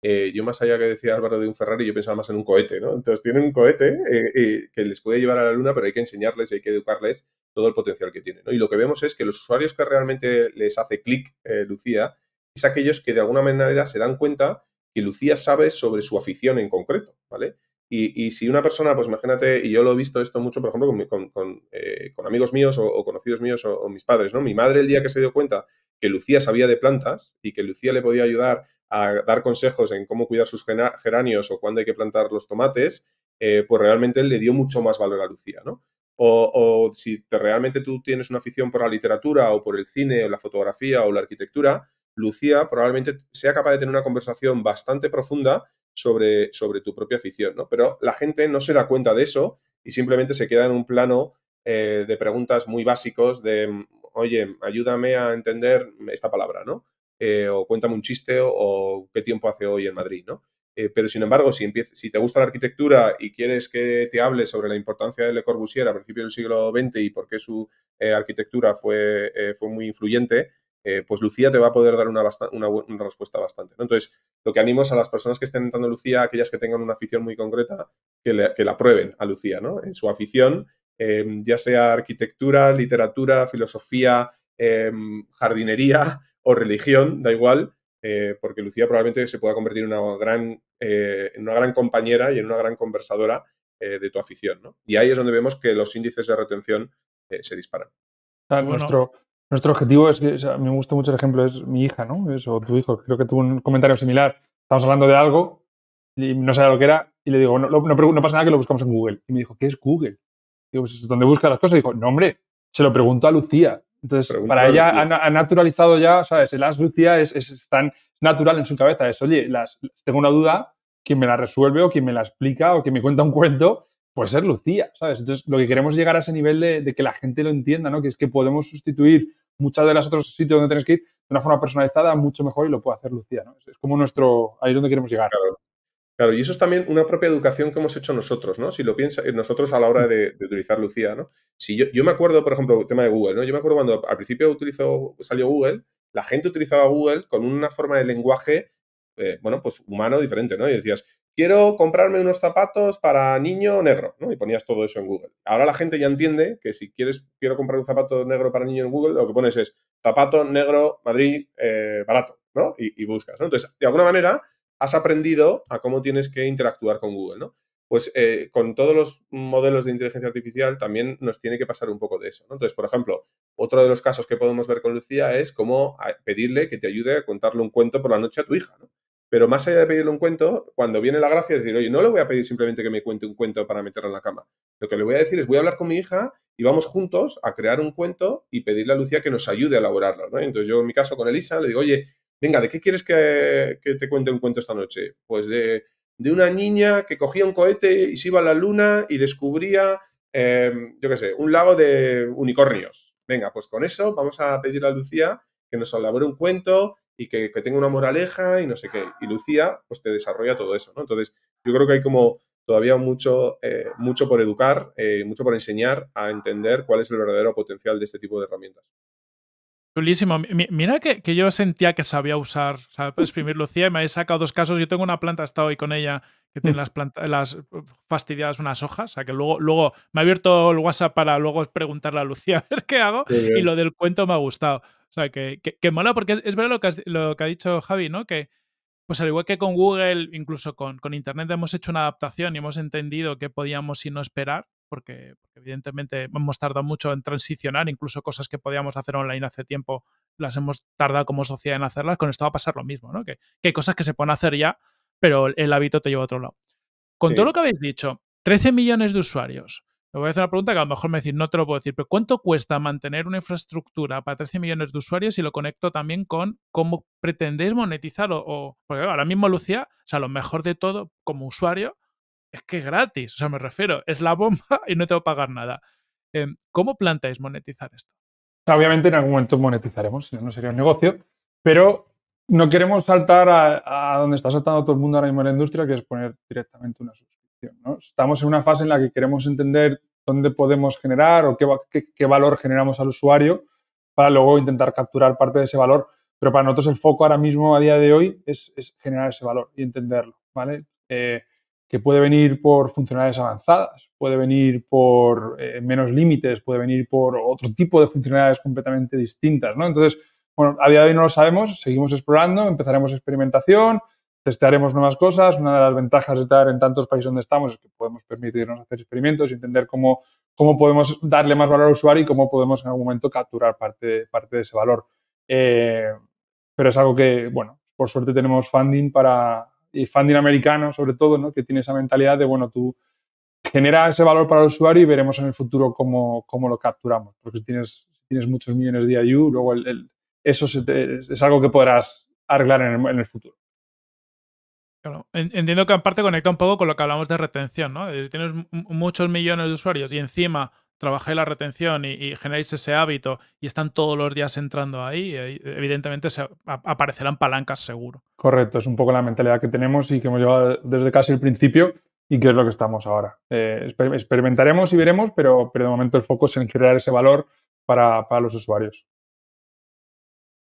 A: Eh, yo más allá que decía Álvaro de un Ferrari, yo pensaba más en un cohete, ¿no? Entonces tienen un cohete eh, eh, que les puede llevar a la luna, pero hay que enseñarles, hay que educarles todo el potencial que tienen. Y lo que vemos es que los usuarios que realmente les hace clic Lucía es aquellos que de alguna manera se dan cuenta que Lucía sabe sobre su afición en concreto, ¿vale? Y, si una persona, pues imagínate, y yo lo he visto esto mucho, por ejemplo, con, amigos míos o, conocidos míos o, o mis padres, ¿no? Mi madre el día que se dio cuenta que Lucía sabía de plantas y que Lucía le podía ayudar a dar consejos en cómo cuidar sus geranios o cuándo hay que plantar los tomates, eh, pues realmente le dio mucho más valor a Lucía, ¿no? O, si realmente tú tienes una afición por la literatura o por el cine o la fotografía o la arquitectura, Lucía probablemente sea capaz de tener una conversación bastante profunda sobre, sobre tu propia afición, ¿no? Pero la gente no se da cuenta de eso y simplemente se queda en un plano eh, de preguntas muy básicos de, oye, ayúdame a entender esta palabra, ¿no? Eh, o cuéntame un chiste o, qué tiempo hace hoy en Madrid, ¿no? Eh, pero sin embargo, si, si, te gusta la arquitectura y quieres que te hable sobre la importancia de Le Corbusier a principios del siglo XX y por qué su eh, arquitectura fue, fue muy influyente, pues Lucía te va a poder dar una, respuesta bastante. ¿no? Entonces, lo que animo a las personas que estén entrando a Lucía, aquellas que tengan una afición muy concreta, que, la prueben a Lucía, ¿no? En su afición, em, ya sea arquitectura, literatura, filosofía, em, jardinería, o religión, da igual, eh, porque Lucía probablemente se pueda convertir en una gran, eh, en una gran compañera y en una gran conversadora eh, de tu afición. Y ahí es donde vemos que los índices de retención se disparan.
C: Ah, nuestro, nuestro, objetivo es que, me gusta mucho el ejemplo, es mi hija, ¿no? o tu hijo, creo que tuvo un comentario similar. Estamos hablando de algo y no sabía lo que era y le digo, no, pasa nada que lo buscamos en Google. Y me dijo, ¿qué es Google? Digo, pues es donde busca las cosas. Y dijo, no, hombre, se lo preguntó a Lucía. Entonces, para ella ha, naturalizado ya, ¿sabes? El as Lucía es, tan natural en su cabeza. Es, oye, tengo una duda, quien me la resuelve o quien me la explica o quien me cuenta un cuento, puede ser Lucía, ¿sabes? Entonces, lo que queremos llegar a ese nivel de, que la gente lo entienda, ¿no? Que es que podemos sustituir muchas de las otros sitios donde tienes que ir de una forma personalizada mucho mejor y lo puede hacer Lucía, ¿no?
A: Es, como nuestro, ahí es donde queremos llegar. Claro, y eso es también una propia educación que hemos hecho nosotros, ¿no? Si lo piensas, eh, nosotros a la hora mm. de, utilizar Lucía, ¿no? Si yo, me acuerdo, por ejemplo, el tema de Google, ¿no? Yo me acuerdo cuando al principio utilizó, salió Google, la gente utilizaba Google con una forma de lenguaje, eh, bueno, pues humano diferente, ¿no? Y decías, quiero comprarme unos zapatos para niño negro, ¿no? Y ponías todo eso en Google. Ahora la gente ya entiende que si quieres, quiero comprar un zapato negro para niño en Google, lo que pones es zapato negro Madrid eh, barato, ¿no? Y, y buscas, ¿no? Entonces, de alguna manera has aprendido a cómo tienes que interactuar con Google, ¿no? Pues eh, con todos los modelos de inteligencia artificial también nos tiene que pasar un poco de eso. Entonces, por ejemplo, otro de los casos que podemos ver con Lucía es cómo pedirle que te ayude a contarle un cuento por la noche a tu hija. Pero más allá de pedirle un cuento, cuando viene la gracia de decir, oye, no le voy a pedir simplemente que me cuente un cuento para meterlo en la cama. Lo que le voy a decir es, voy a hablar con mi hija y vamos juntos a crear un cuento y pedirle a Lucía que nos ayude a elaborarlo. Entonces yo en mi caso con Elisa le digo, oye, venga, ¿de qué quieres que, te cuente un cuento esta noche? Pues de, una niña que cogía un cohete y se iba a la luna y descubría, em, yo qué sé, un lago de unicornios. Venga, pues con eso vamos a pedir a Lucía que nos elabore un cuento y que, tenga una moraleja y no sé qué. Y Lucía, pues te desarrolla todo eso, ¿no? Entonces, yo creo que hay como todavía mucho, eh, mucho por educar, eh, mucho por enseñar a entender cuál es el verdadero potencial de este tipo de herramientas.
B: Chulísimo. Mira que, yo sentía que sabía usar, o sea, exprimir Lucía y me habéis sacado dos casos. Yo tengo una planta, he estado hoy con ella, que tiene las, plantas, las fastidiadas unas hojas, o sea, que luego, luego me ha abierto el WhatsApp para luego preguntarle a Lucía <laughs> a ver qué hago y lo del cuento me ha gustado. O sea, que, mola porque es, verdad lo que, lo que ha dicho Javi, ¿no? Que, pues al igual que con Google, incluso con, con Internet, hemos hecho una adaptación y hemos entendido que podíamos y no esperar porque, evidentemente hemos tardado mucho en transicionar, incluso cosas que podíamos hacer online hace tiempo las hemos tardado como sociedad en hacerlas, con esto va a pasar lo mismo, ¿no? Que, hay cosas que se pueden hacer ya, pero el hábito te lleva a otro lado. Con todo lo que habéis dicho, 13 millones de usuarios. Me voy a hacer una pregunta que a lo mejor me decís, no te lo puedo decir, pero ¿cuánto cuesta mantener una infraestructura para 13 millones de usuarios y lo conecto también con cómo pretendéis monetizarlo o porque ahora mismo, Lucía, o sea, lo mejor de todo como usuario es que gratis, o sea, me refiero, es la bomba <laughs> y no tengo que pagar nada. Em, ¿Cómo planteáis monetizar esto?
C: Obviamente en algún momento monetizaremos, si no, no sería un negocio, pero no queremos saltar a, donde está saltando todo el mundo ahora mismo en la industria, que es poner directamente una suscripción. ¿no? Estamos en una fase en la que queremos entender dónde podemos generar o qué, qué, valor generamos al usuario para luego intentar capturar parte de ese valor. Pero para nosotros el foco ahora mismo, a día de hoy, es, generar ese valor y entenderlo, ¿vale? Eh, que puede venir por funcionalidades avanzadas, puede venir por eh, menos límites, puede venir por otro tipo de funcionalidades completamente distintas, ¿no? Entonces, bueno, a día de hoy no lo sabemos, seguimos explorando, empezaremos experimentación, testaremos nuevas cosas. Una de las ventajas de estar en tantos países donde estamos es que podemos permitirnos hacer experimentos y entender cómo, cómo podemos darle más valor al usuario y cómo podemos en algún momento capturar parte, parte de ese valor. Eh, pero es algo que, bueno, por suerte tenemos funding para, y funding americano sobre todo, ¿no? que tiene esa mentalidad de, bueno, tú genera ese valor para el usuario y veremos en el futuro cómo, cómo lo capturamos. Porque si tienes, muchos millones de IU, luego el, eso es algo que podrás arreglar en el, futuro.
B: Claro. Entiendo que aparte conecta un poco con lo que hablamos de retención, ¿no? Eh, tienes muchos millones de usuarios y encima trabajáis la retención y, generáis ese hábito y están todos los días entrando ahí, eh, evidentemente se, aparecerán palancas seguro.
C: Correcto, es un poco la mentalidad que tenemos y que hemos llevado desde casi el principio y que es lo que estamos ahora. Eh, experimentaremos y veremos, pero, pero de momento el foco es en generar ese valor para, para los usuarios.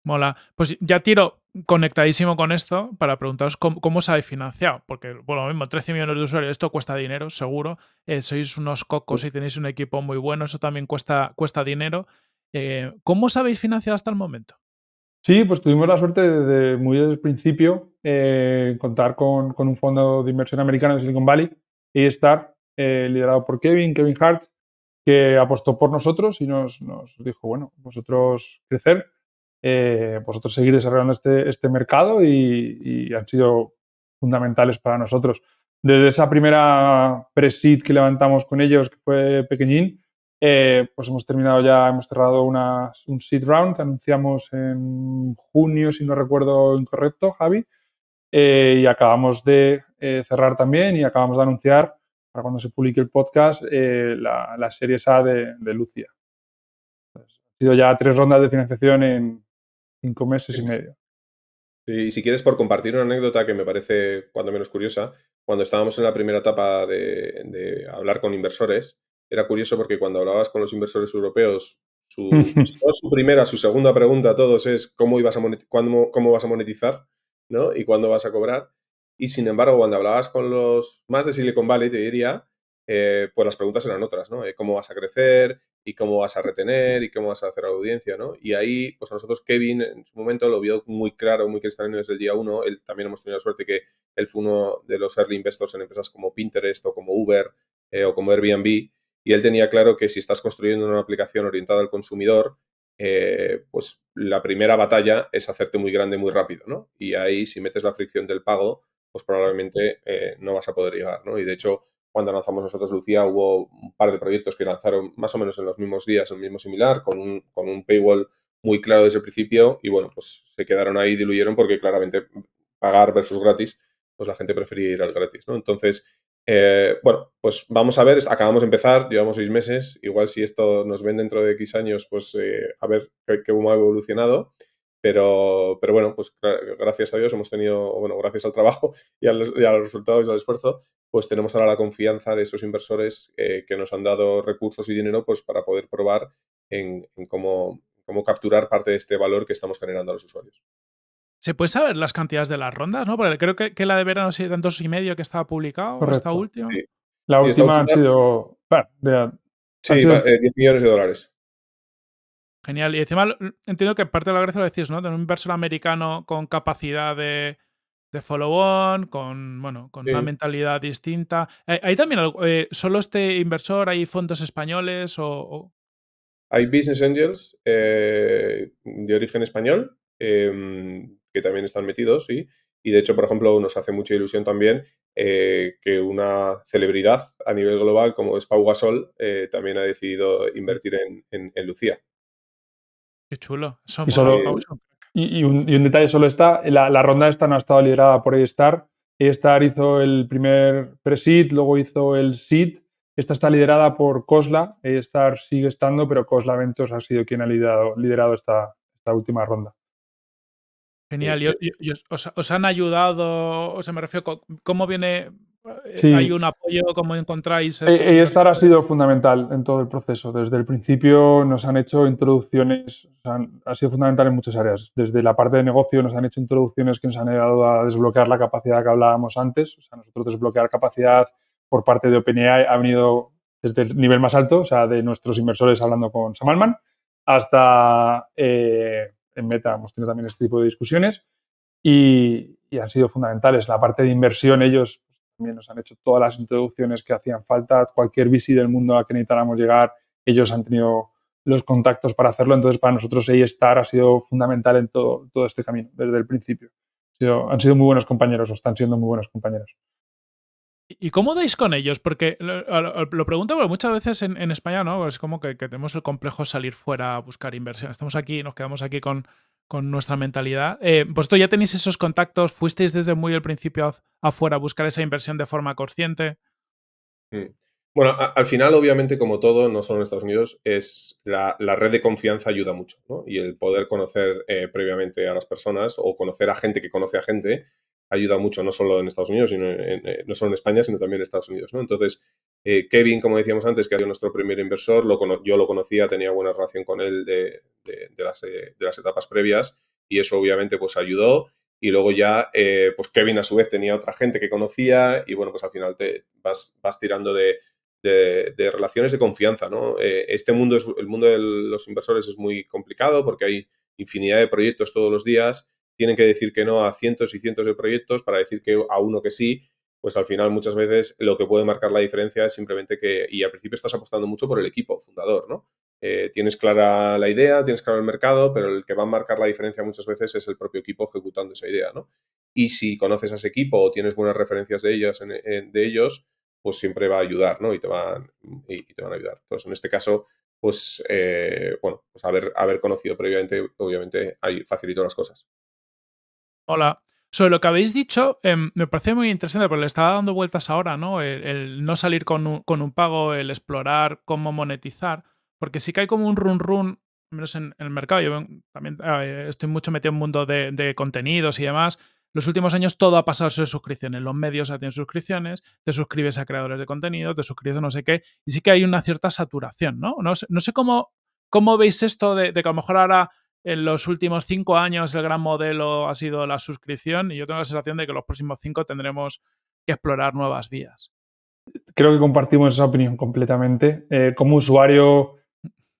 B: Mola. Pues ya tiro conectadísimo con esto para preguntaros cómo, os habéis financiado, porque bueno mismo, 13 millones de usuarios, esto cuesta dinero, seguro, eh, sois unos cocos y tenéis un equipo muy bueno, eso también cuesta, cuesta dinero. Eh, ¿Cómo os habéis financiado hasta el momento?
C: Sí, pues tuvimos la suerte desde muy desde el principio eh, contar con, un fondo de inversión americano de Silicon Valley, y estar liderado por Kevin, Kevin Hart, que apostó por nosotros y nos, nos dijo, bueno, vosotros crecer, eh, vosotros seguir desarrollando este, este mercado y, han sido fundamentales para nosotros. Desde esa primera pre que levantamos con ellos, que fue pequeñín, eh, pues hemos terminado ya, hemos cerrado un seed round que anunciamos en junio, si no recuerdo incorrecto, Javi, eh, y acabamos de cerrar también y acabamos de anunciar para cuando se publique el podcast, la,
A: la, serie a de, de Lucia.
C: ha sido ya tres rondas de financiación en, cinco meses y medio.
A: y si quieres, por compartir una anécdota que me parece cuando menos curiosa, cuando estábamos en la primera etapa de, hablar con inversores, era curioso porque cuando hablabas con los inversores europeos, su, <laughs> primera, su segunda pregunta a todos es ¿cómo, ibas a cuándo, cómo vas a monetizar ¿no? y cuándo vas a cobrar. Y sin embargo, cuando hablabas con los más de Silicon Valley, te diría, eh, pues las preguntas eran otras, ¿no? Eh, ¿Cómo vas a crecer? y cómo vas a retener y cómo vas a hacer a la audiencia, ¿no? Y ahí, pues a nosotros Kevin en su momento lo vio muy claro, muy cristalino desde el día uno. Él también hemos tenido la suerte que él fue uno de los early investors en empresas como Pinterest o como Uber eh, o como Airbnb. Y él tenía claro que si estás construyendo una aplicación orientada al consumidor, eh, pues la primera batalla es hacerte muy grande muy rápido, ¿no? Y ahí si metes la fricción del pago, pues probablemente eh, no vas a poder llegar, ¿no? Y de hecho, cuando lanzamos nosotros Lucía hubo un par de proyectos que lanzaron más o menos en los mismos días, el mismo similar, con un, con un paywall muy claro desde el principio y bueno, pues se quedaron ahí, diluyeron porque claramente pagar versus gratis, pues la gente prefería ir al gratis, ¿no? Entonces, eh, bueno, pues vamos a ver, acabamos de empezar, llevamos seis meses, igual si esto nos ven dentro de X años, pues eh, a ver qué, cómo ha evolucionado. Pero, bueno, pues gracias a Dios hemos tenido, bueno, gracias al trabajo <laughs> y, a los resultados y al esfuerzo, pues tenemos ahora la confianza de esos inversores eh, que nos han dado recursos y dinero pues para poder probar en, cómo, capturar parte de este valor que estamos generando a los usuarios.
B: ¿Se puede saber las cantidades de las rondas? ¿no? creo que, la de verano eran dos y medio que estaba publicado, esta última. La última, han
C: sido.
B: Sí, 10
A: eh, millones de dólares.
B: Genial. Y encima entiendo que parte de la gracia lo decís, ¿no? De un inversor americano con capacidad de, follow-on, con, bueno, con una mentalidad distinta. Eh, ¿Hay, también eh, solo este inversor? ¿Hay fondos españoles o...?
A: Hay business angels eh, de origen español em, que también están metidos, sí. Y de hecho, por ejemplo, nos hace mucha ilusión también que una celebridad a nivel global como es Pau Gasol también ha decidido invertir en, en Lucía
B: chulo.
C: y, un, detalle solo está, la, la, ronda esta no ha estado liderada por estar estar hizo el primer pre luego hizo el seed. Esta está liderada por Cosla. estar sigue estando, pero Cosla Ventos ha sido quien ha liderado, liderado esta, esta última ronda.
B: Genial. Eh, y, eh. os, han ayudado? O sea, me refiero, ¿cómo viene hay un apoyo, como encontráis. y e-, e-, Estar ha
C: sido fundamental en todo el proceso. Desde el principio nos han hecho introducciones, ha sido fundamental en muchas áreas. Desde la parte de negocio nos han hecho introducciones que nos han ayudado a desbloquear la capacidad que hablábamos antes. O sea, nosotros desbloquear capacidad por parte de OpenAI ha venido desde el nivel más alto, o sea, de nuestros inversores hablando con Samalman, hasta eh, en Meta hemos tenido también este tipo de discusiones. Y, y han sido fundamentales. La parte de inversión, ellos también nos han hecho todas las introducciones que hacían falta, cualquier bici del mundo a que necesitáramos llegar, ellos han tenido los contactos para hacerlo, entonces para nosotros ahí estar ha sido fundamental en todo, todo este camino, desde el principio. Han sido, muy buenos compañeros o están siendo muy buenos compañeros.
B: ¿Y cómo dais con ellos? Porque lo, pregunto porque muchas veces en, España, ¿no? Es como que, tenemos el complejo salir fuera a buscar inversión. Estamos aquí, nos quedamos aquí con, con nuestra mentalidad. Eh, ¿Vosotros pues ya tenéis esos contactos? ¿Fuisteis desde muy el principio afuera a buscar esa inversión de forma consciente?
A: Bueno, al final, obviamente, como todo, no solo en Estados Unidos, es la, red de confianza ayuda mucho, ¿no? Y el poder conocer eh, previamente a las personas o conocer a gente que conoce a gente ayuda mucho, no solo en Estados Unidos, sino eh, no solo en España, sino también en Estados Unidos, ¿no? Entonces, eh, Kevin, como decíamos antes, que ha sido nuestro primer inversor, yo lo conocía, tenía buena relación con él de, eh, de, las, etapas previas y eso obviamente pues ayudó. Y luego ya, eh, pues Kevin a su vez tenía otra gente que conocía y bueno, pues al final te vas, vas tirando de, relaciones de confianza, ¿no? este mundo, es, el mundo de los inversores es muy complicado porque hay infinidad de proyectos todos los días, tienen que decir que no a cientos y cientos de proyectos para decir que a uno que sí pues al final muchas veces lo que puede marcar la diferencia es simplemente que, y al principio estás apostando mucho por el equipo fundador, ¿no? Eh, tienes clara la idea, tienes claro el mercado, pero el que va a marcar la diferencia muchas veces es el propio equipo ejecutando esa idea, ¿no? Y si conoces a ese equipo o tienes buenas referencias de, ellas, de ellos, pues siempre va a ayudar, ¿no? Y te van, y, te van a ayudar. Entonces, en este caso, pues, eh, bueno, pues haber, haber conocido previamente, obviamente, ahí facilitó las cosas.
B: Hola, sobre lo que habéis dicho, em, me parece muy interesante, porque le estaba dando vueltas ahora, ¿no? El, no salir con un, pago, el explorar cómo monetizar, porque sí que hay como un run run, menos en, el mercado, yo también ah, eh, estoy mucho metido en el mundo de, contenidos y demás, los últimos años todo ha pasado sobre suscripciones. Los medios hacen tienen suscripciones, te suscribes a creadores de contenido, te suscribes a no sé qué, y sí que hay una cierta saturación, ¿no? No sé, cómo, cómo veis esto de, que a lo mejor ahora en los últimos cinco años el gran modelo ha sido la suscripción y yo tengo la sensación de que los próximos cinco tendremos que explorar nuevas vías.
C: Creo que compartimos esa opinión completamente. Eh, como usuario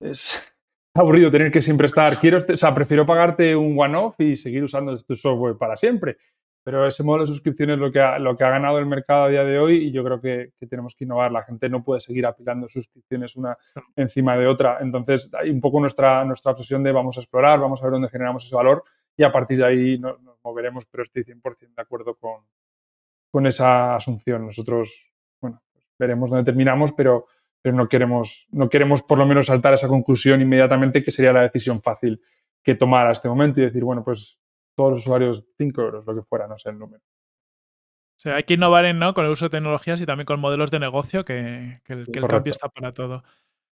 C: es <laughs> aburrido tener que siempre estar, quiero, o sea, prefiero pagarte un one-off y seguir usando tu este software para siempre. Pero ese modelo de suscripción es lo que ha, lo que ha ganado el mercado a día de hoy y yo creo que, tenemos que innovar. La gente no puede seguir apilando suscripciones una encima de otra. Entonces, hay un poco nuestra, nuestra obsesión de vamos a explorar, vamos a ver dónde generamos ese valor y a partir de ahí nos, moveremos, pero estoy 100% de acuerdo con, con esa asunción. Nosotros, bueno, veremos dónde terminamos, pero, pero no, queremos, no queremos por lo menos saltar a esa conclusión inmediatamente, que sería la decisión fácil que tomar a este momento y decir, bueno, pues todos los usuarios 5 euros, lo que fuera, no sé el número.
B: O sea, hay que innovar ¿no? con el uso de tecnologías y también con modelos de negocio, que, el, cambio está para todo.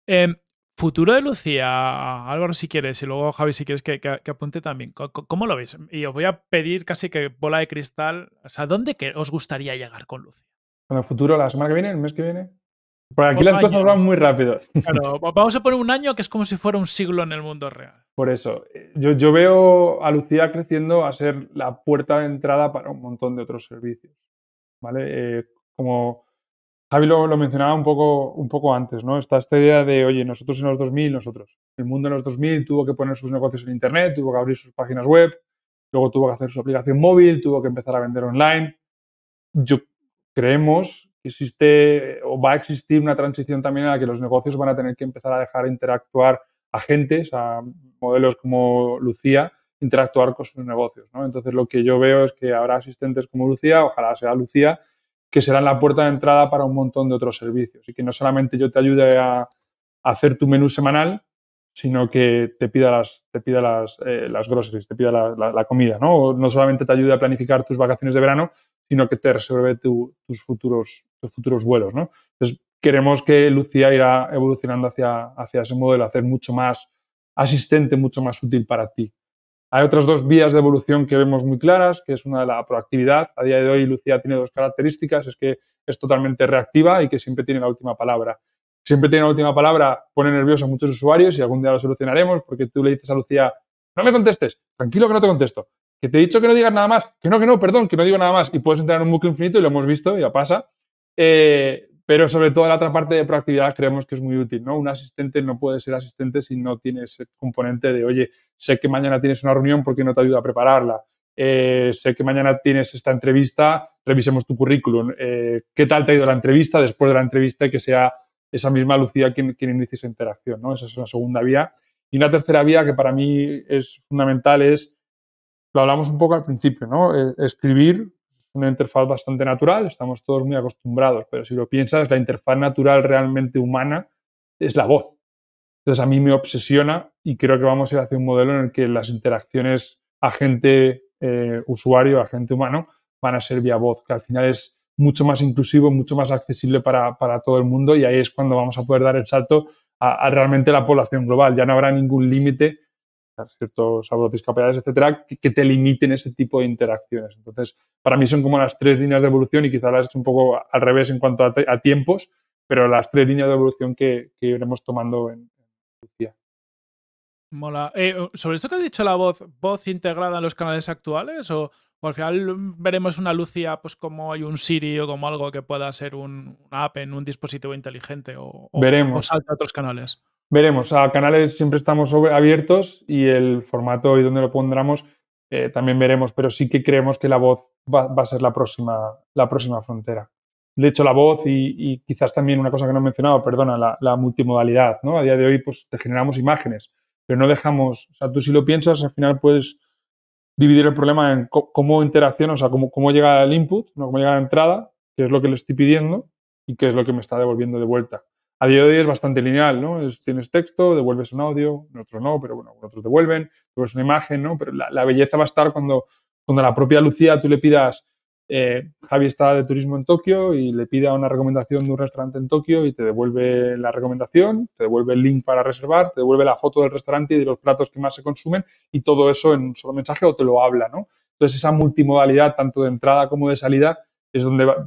B: Em, futuro de Lucía, Álvaro si quieres, y luego Javi si quieres que, apunte también. ¿Cómo, lo veis? Y os voy a pedir casi que bola de cristal, o sea, ¿dónde os gustaría llegar con Lucía?
C: el futuro, la semana que viene, el mes que viene. Por aquí las cosas van muy rápido.
B: <laughs> vamos a poner un año que es como si fuera un siglo en el mundo real.
C: Por eso, eh, yo, yo veo a Lucía creciendo a ser la puerta de entrada para un montón de otros servicios. ¿Vale? Eh, como Javi lo, mencionaba un poco, un poco antes, ¿no? Está esta idea de, oye, nosotros en los 2000, nosotros. El mundo en los 2000 tuvo que poner sus negocios en Internet, tuvo que abrir sus páginas web, luego tuvo que hacer su aplicación móvil, tuvo que empezar a vender online. Yo creemos existe o va a existir una transición también en la que los negocios van a tener que empezar a dejar interactuar agentes, a modelos como Lucía, interactuar con sus negocios. ¿no? Entonces, lo que yo veo es que habrá asistentes como Lucía, ojalá sea Lucía, que serán la puerta de entrada para un montón de otros servicios y que no solamente yo te ayude a, hacer tu menú semanal, sino que te pida las, te pida las, eh, las te pida la, comida, ¿no? no solamente te ayude a planificar tus vacaciones de verano, sino que te resuelve tus, futuros, futuros vuelos. Entonces, queremos que Lucía irá evolucionando hacia, hacia ese modelo, hacer mucho más asistente, mucho más útil para ti. Hay otras dos vías de evolución que vemos muy claras, que es una de la proactividad. A día de hoy Lucía tiene dos características, es que es totalmente reactiva y que siempre tiene la última palabra. Siempre tiene la última palabra, pone nervioso a muchos usuarios y algún día lo solucionaremos porque tú le dices a Lucía, no me contestes, tranquilo que no te contesto que te he dicho que no digas nada más, que no, que no, perdón, que no digo nada más, y puedes entrar en un bucle infinito y lo hemos visto, ya pasa. Eh, pero sobre todo la otra parte de proactividad creemos que es muy útil, ¿no? Un asistente no puede ser asistente si no tiene ese componente de, oye, sé que mañana tienes una reunión porque no te ayuda a prepararla. Eh, sé que mañana tienes esta entrevista, revisemos tu currículum. Eh, ¿Qué tal te ha ido la entrevista? Después de la entrevista, y que sea esa misma Lucía quien, quien inicie esa interacción, ¿no? Esa es una segunda vía. Y una tercera vía que para mí es fundamental es lo hablamos un poco al principio, ¿no? Eh, escribir es una interfaz bastante natural, estamos todos muy acostumbrados, pero si lo piensas, la interfaz natural realmente humana es la voz. Entonces a mí me obsesiona y creo que vamos a ir hacia un modelo en el que las interacciones agente-usuario, eh, agente-humano, van a ser vía voz, que al final es mucho más inclusivo, mucho más accesible para, todo el mundo y ahí es cuando vamos a poder dar el salto a realmente la población global. Ya no habrá ningún límite ciertos sabores, discapacidades, etcétera, que, te limiten ese tipo de interacciones. Entonces, para mí son como las tres líneas de evolución y quizá las hecho un poco al revés en cuanto a, tiempos, pero las tres líneas de evolución que, iremos tomando en Lucía.
B: Mola. Eh, sobre esto que has dicho la voz, ¿voz integrada en los canales actuales o, o al final veremos una Lucia pues como hay un Siri o como algo que pueda ser un, app en un dispositivo inteligente o, veremos. o salta a otros canales?
C: Veremos, a canales siempre estamos abiertos y el formato y dónde lo pondremos eh, también veremos, pero sí que creemos que la voz va, a ser la próxima, la próxima frontera. De hecho, la voz y, quizás también una cosa que no he mencionado, perdona, la, multimodalidad, ¿no? A día de hoy, pues te generamos imágenes, pero no dejamos, o sea, tú si lo piensas, al final puedes dividir el problema en cómo interacciona, o sea, cómo, llega el input, cómo llega la entrada, qué es lo que le estoy pidiendo y qué es lo que me está devolviendo de vuelta a día de hoy es bastante lineal, ¿no? tienes texto, devuelves un audio, otros no, pero bueno, otros devuelven, devuelves una imagen, ¿no? Pero la, belleza va a estar cuando, cuando a la propia Lucía tú le pidas, eh, Javi está de turismo en Tokio y le pida una recomendación de un restaurante en Tokio y te devuelve la recomendación, te devuelve el link para reservar, te devuelve la foto del restaurante y de los platos que más se consumen y todo eso en un solo mensaje o te lo habla, ¿no? Entonces esa multimodalidad, tanto de entrada como de salida, es donde va,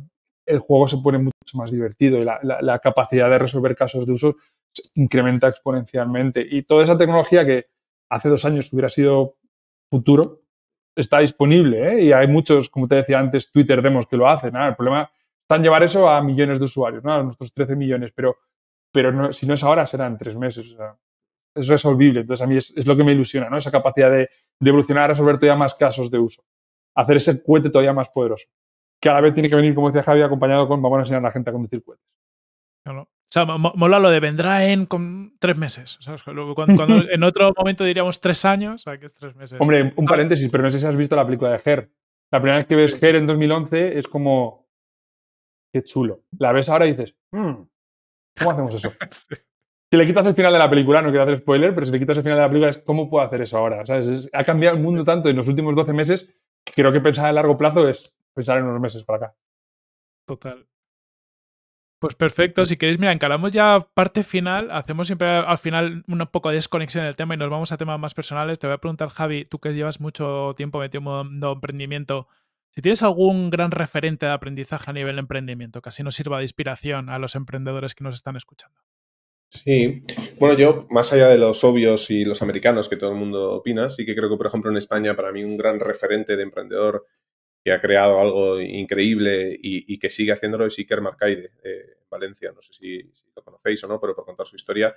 C: el juego se pone mucho más divertido y la, capacidad de resolver casos de uso incrementa exponencialmente. Y toda esa tecnología que hace dos años hubiera sido futuro, está disponible. ¿eh? Y hay muchos, como te decía antes, Twitter demos que lo hacen. El problema está en llevar eso a millones de usuarios, ¿no? a nuestros 13 millones, pero, pero si no es ahora, serán tres meses. es resolvible. Entonces, a mí es, lo que me ilusiona, ¿no? esa capacidad de, evolucionar resolver todavía más casos de uso, hacer ese cohete todavía más poderoso que a la vez tiene que venir, como decía Javi, acompañado con vamos a enseñar a la gente a conducir cohetes.
B: O sea, mola lo de vendrá en con tres meses. <laughs> en otro momento diríamos tres años, o es tres meses. Hombre, un ah.
C: paréntesis, pero no sé si has visto la película de Her. La primera vez que ves Her en 2011 es como, qué chulo. La ves ahora y dices, hmm, ¿cómo hacemos eso? <laughs> Si le quitas el final de la película, no quiero hacer spoiler, pero si le quitas el final de la película es cómo puedo hacer eso ahora. ha cambiado el mundo tanto en los últimos 12 meses creo que pensar a largo plazo es pensar en unos meses para acá.
B: Total. Pues perfecto, pues si queréis, mira, encaramos ya parte final, hacemos siempre al final un poco de desconexión del tema y nos vamos a temas más personales. Te voy a preguntar, Javi, tú que llevas mucho tiempo metido en emprendimiento, si tienes algún gran referente de aprendizaje a nivel de emprendimiento, que así nos sirva de inspiración a los emprendedores que nos están escuchando.
A: Sí, bueno, yo, más allá de los obvios y los americanos que todo el mundo opina, sí que creo que, por ejemplo, en España, para mí, un gran referente de emprendedor que ha creado algo increíble y, que sigue haciéndolo es Iker Marcaide, eh, Valencia. No sé si, lo conocéis o no, pero por contar su historia,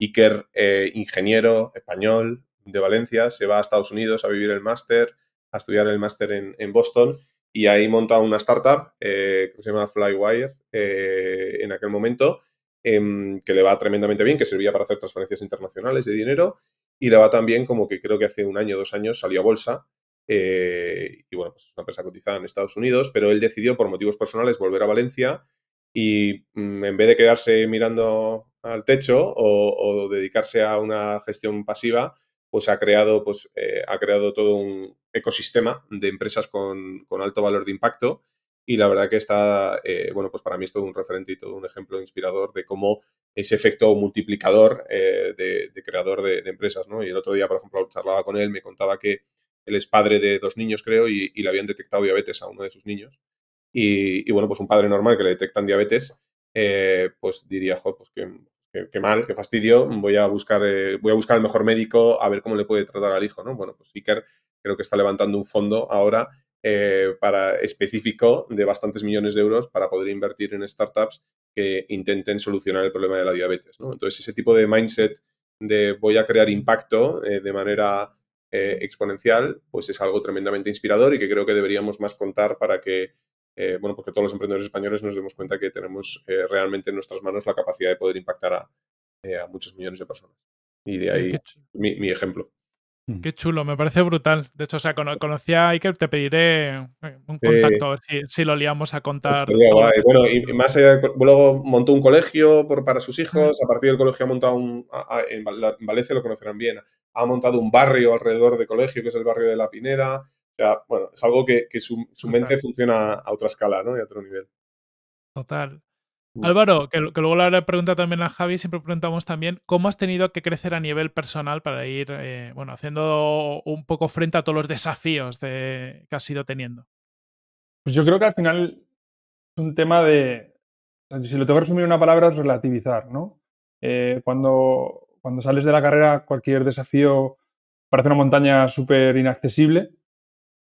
A: Iker, eh, ingeniero español de Valencia, se va a Estados Unidos a vivir el máster, a estudiar el máster en, Boston y ahí monta una startup eh, que se llama Flywire en aquel momento, em, que le va tremendamente bien, que servía para hacer transferencias internacionales de dinero y le va también como que creo que hace un año, dos años salió a bolsa eh, y bueno, pues es una empresa cotizada en Estados Unidos, pero él decidió por motivos personales volver a Valencia y mm, en vez de quedarse mirando al techo o, dedicarse a una gestión pasiva, pues ha creado, pues, eh, ha creado todo un ecosistema de empresas con, alto valor de impacto y la verdad que está, eh, bueno, pues para mí es todo un referente y todo un ejemplo inspirador de cómo ese efecto multiplicador de, creador de, de, empresas, ¿no? Y el otro día, por ejemplo, charlaba con él, me contaba que él es padre de dos niños, creo, y, le habían detectado diabetes a uno de sus niños. Y, bueno, pues un padre normal que le detectan diabetes, eh, pues diría, joder, pues qué, qué, mal, qué fastidio, voy a buscar eh, voy a buscar al mejor médico a ver cómo le puede tratar al hijo, ¿no? Bueno, pues Iker creo que está levantando un fondo ahora eh, para específico de bastantes millones de euros para poder invertir en startups que intenten solucionar el problema de la diabetes, ¿no? Entonces, ese tipo de mindset de voy a crear impacto de manera eh, exponencial, pues es algo tremendamente inspirador y que creo que deberíamos más contar para que, eh, bueno, porque pues todos los emprendedores españoles nos demos cuenta que tenemos eh, realmente en nuestras manos la capacidad de poder impactar a, muchos millones de personas. Y de ahí mi ejemplo.
B: Mm. Qué chulo, me parece brutal. De hecho, o sea, conocía a Iker, te pediré eh, un contacto, si, lo liamos a contar. bueno,
A: y más allá, luego montó un colegio por, para sus hijos, a partir del colegio ha montado un, en, Valencia lo conocerán bien, ha montado un barrio alrededor de colegio, que es el barrio de La Pineda. bueno, es algo que, su, su mente funciona a otra escala, ¿no? Y a otro nivel.
B: Total. Mm. Álvaro, que, que, luego la pregunta también a Javi, siempre preguntamos también cómo has tenido que crecer a nivel personal para ir, eh, bueno, haciendo un poco frente a todos los desafíos que has ido teniendo.
C: Pues yo creo que al final es un tema de, si lo tengo que resumir en una palabra, es relativizar, ¿no? Eh, cuando, cuando sales de la carrera, cualquier desafío parece una montaña súper inaccesible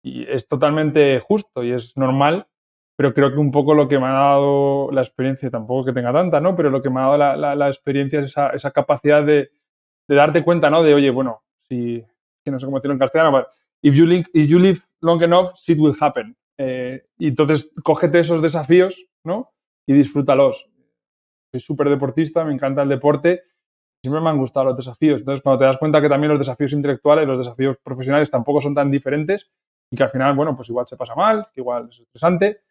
C: y es totalmente justo y es normal pero creo que un poco lo que me ha dado la experiencia, tampoco que tenga tanta, ¿no? Pero lo que me ha dado la, la, experiencia es esa, esa capacidad de, de, darte cuenta, ¿no? De, oye, bueno, si, que no sé cómo decirlo en castellano, if, you you live long enough, it will happen. Eh, y entonces, cógete esos desafíos, ¿no? Y disfrútalos. Soy súper deportista, me encanta el deporte, siempre me han gustado los desafíos. Entonces, cuando te das cuenta que también los desafíos intelectuales, los desafíos profesionales tampoco son tan diferentes y que al final, bueno, pues igual se pasa mal, igual es estresante,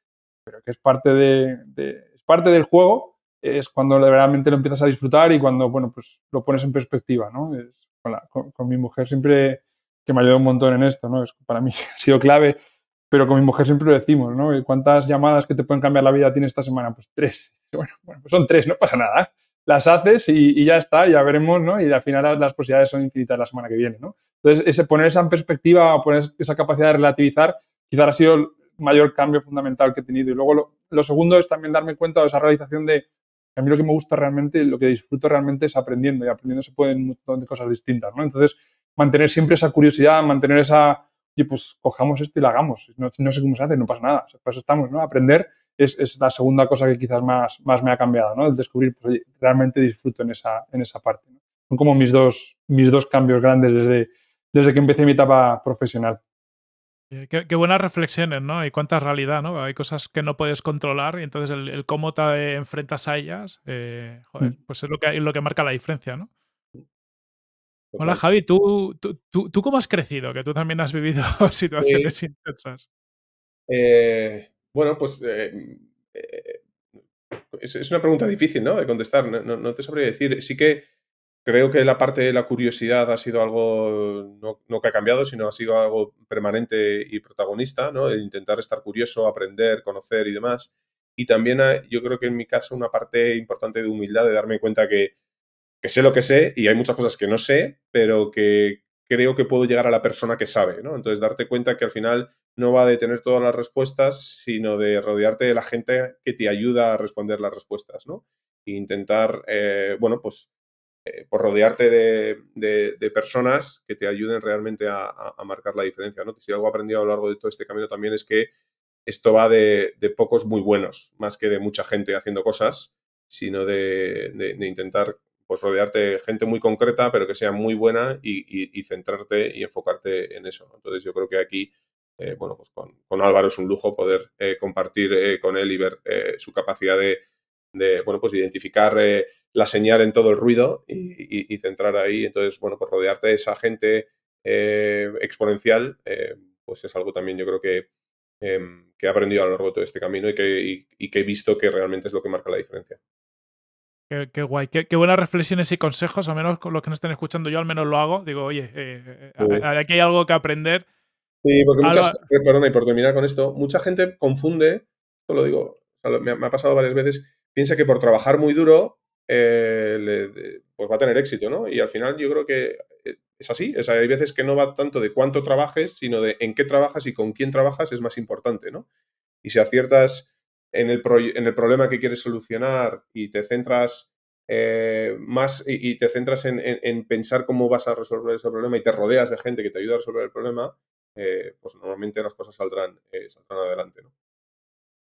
C: pero que es parte, de, es parte del juego, es cuando realmente lo empiezas a disfrutar y cuando, bueno, pues lo pones en perspectiva, ¿no? con, mi mujer siempre, que me ayudó un montón en esto, ¿no? Es, para mí <laughs> ha sido clave, pero con mi mujer siempre lo decimos, ¿no? ¿Cuántas llamadas que te pueden cambiar la vida tiene esta semana? Pues tres. <laughs> Bueno, pues son tres, no pasa nada. Las haces y, ya está, ya veremos, ¿no? Y al final las, posibilidades son infinitas la semana que viene, ¿no? Entonces, ese, poner esa en perspectiva, poner esa capacidad de relativizar, quizás ha sido mayor cambio fundamental que he tenido. Y luego lo, segundo es también darme cuenta de esa realización de que a mí lo que me gusta realmente, lo que disfruto realmente es aprendiendo y aprendiendo se pueden un montón de cosas distintas, ¿no? Entonces, mantener siempre esa curiosidad, mantener esa, y pues cojamos esto y lo hagamos, no, sé cómo se hace, no pasa nada, por pues eso estamos, ¿no? Aprender es, la segunda cosa que quizás más, más me ha cambiado, ¿no? El descubrir, pues realmente disfruto en esa, en esa parte, Son como mis dos, mis dos cambios grandes desde, desde que empecé mi etapa profesional.
B: Eh, qué, buenas reflexiones, ¿no? Y cuánta realidad, ¿no? Hay cosas que no puedes controlar y entonces el, cómo te enfrentas a ellas, eh, joder, mm. pues es lo que, lo que marca la diferencia, ¿no? Hola Javi, ¿tú, tú, cómo has crecido? Que tú también has vivido <laughs> situaciones
A: intensas. Eh, bueno, pues es, una pregunta difícil, ¿no? De contestar, no, te sabría decir. Sí que creo que la parte de la curiosidad ha sido algo, no, no, que ha cambiado, sino ha sido algo permanente y protagonista, ¿no? intentar estar curioso, aprender, conocer y demás. Y también yo creo que en mi caso una parte importante de humildad, de darme cuenta que, que sé lo que sé y hay muchas cosas que no sé, pero que creo que puedo llegar a la persona que sabe, ¿no? Entonces darte cuenta que al final no va de tener todas las respuestas, sino de rodearte de la gente que te ayuda a responder las respuestas, ¿no? E intentar, eh, bueno, pues eh, por rodearte de, personas que te ayuden realmente a, marcar la diferencia. ¿no? Si algo he aprendido a lo largo de todo este camino también es que esto va de, pocos muy buenos, más que de mucha gente haciendo cosas, sino de, intentar pues, rodearte de gente muy concreta, pero que sea muy buena y, centrarte y enfocarte en eso. Entonces yo creo que aquí, eh, bueno, pues con, Álvaro es un lujo poder eh, compartir con él y ver su capacidad de de bueno, pues identificar eh, la señal en todo el ruido y, centrar ahí. Entonces, bueno, por pues, rodearte de esa gente eh, exponencial, eh, pues es algo también yo creo que, em, que he aprendido a lo largo de todo este camino y que, que, he visto que realmente es lo que marca la diferencia.
B: Qué, guay, qué, buenas reflexiones y consejos, al menos con los que nos estén escuchando yo al menos lo hago. Digo, oye, aquí hay algo que aprender.
A: Sí, porque muchas, perdona, y por terminar con esto, mucha gente confunde, esto lo digo, me ha pasado varias veces, piensa que por trabajar muy duro, eh, pues va a tener éxito, ¿no? Y al final yo creo que eh, es así. O sea, hay veces que no va tanto de cuánto trabajes, sino de en qué trabajas y con quién trabajas es más importante, ¿no? Y si aciertas en el, problema que quieres solucionar y te centras eh, más y, te centras en, pensar cómo vas a resolver ese problema y te rodeas de gente que te ayuda a resolver el problema, pues normalmente las cosas saldrán, saldrán adelante, ¿no?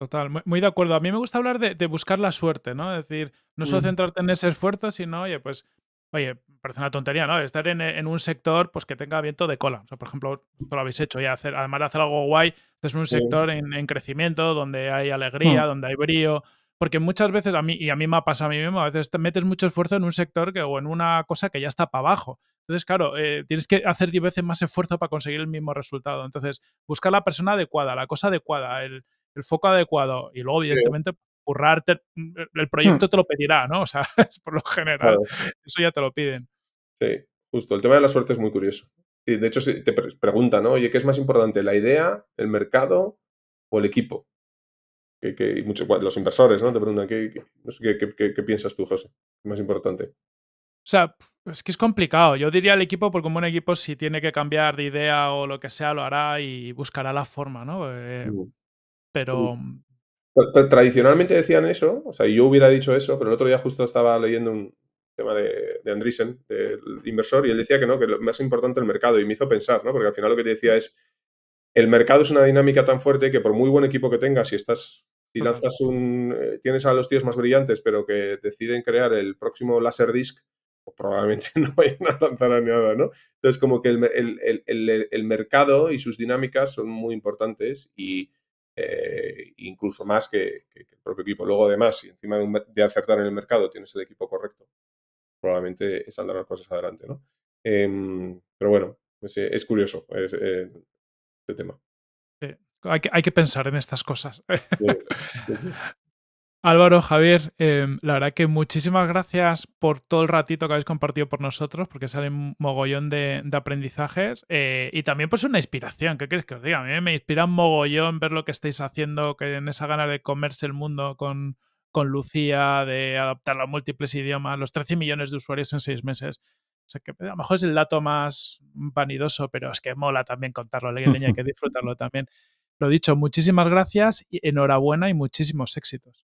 B: Total, muy, de acuerdo. A mí me gusta hablar de, buscar la suerte, ¿no? Es decir, no solo mm. centrarte en ese esfuerzo, sino, oye, pues, oye, parece una tontería, ¿no? Estar en, un sector pues que tenga viento de cola. O sea, por ejemplo, lo habéis hecho ya, hacer, además de hacer algo guay, este es un sector en, crecimiento, donde hay alegría, mm. donde hay brío. Porque muchas veces a mí, y a mí me ha pasado a mí mismo, a veces te metes mucho esfuerzo en un sector o en una cosa que ya está para abajo. Entonces, claro, eh, tienes que hacer diez veces más esfuerzo para conseguir el mismo resultado. Entonces, buscar la persona adecuada, la cosa adecuada, el, el foco adecuado y luego, evidentemente, sí. Mm, e, el hmm. proyecto te lo pedirá, ¿no? O sea, <laughs> es por lo general, eso ya te lo piden.
A: Sí, justo. El tema de la suerte es muy curioso. Y de hecho, te preguntan, ¿no? Oye, ¿qué es más importante, la idea, el mercado o el equipo? Que, muchos, los inversores, ¿no? Te preguntan, ¿qué, piensas tú, José? más importante?
B: O sea, es que es complicado. Yo diría el equipo, porque un buen equipo, si tiene que cambiar de idea o lo que sea, lo hará y buscará la forma, ¿no? Eh, mm.
A: Pero. Mm, tradicionalmente decían eso, o sea, yo hubiera dicho eso, pero el otro día justo estaba leyendo un tema de, de Andreessen, inversor, y él decía que no, que lo más importante el mercado, y me hizo pensar, ¿no? Porque al final lo que te decía es, el mercado es una dinámica tan fuerte que por muy buen equipo que tengas, si estás, si lanzas un, eh, tienes a los tíos más brillantes, pero que deciden crear el próximo Laserdisc, pues probablemente <laughs> no vayan a lanzar a nada, ¿no? Entonces, como que el, el mercado y sus dinámicas son muy importantes y eh, incluso más que, el propio equipo. Luego, además, si encima de, acertar en el mercado tienes el equipo correcto, probablemente saldrán las cosas adelante, ¿no? Em, pero bueno, es, eh, curioso eh, este tema. Hay
B: que, pensar en estas cosas. Álvaro, Javier, em, la verdad que muchísimas gracias por todo el ratito que habéis compartido por nosotros, porque sale un mogollón de, aprendizajes eh, y también pues una inspiración, ¿qué queréis que os diga? A mí me inspira un mogollón ver lo que estáis haciendo, que en esa gana de comerse el mundo con, Lucía, de adaptar a múltiples idiomas, los 13 millones de usuarios en seis meses. O sea que a lo mejor es el dato más vanidoso, pero es que mola también contarlo, hay que <laughs> disfrutarlo también. Lo dicho, muchísimas gracias, y enhorabuena y muchísimos éxitos.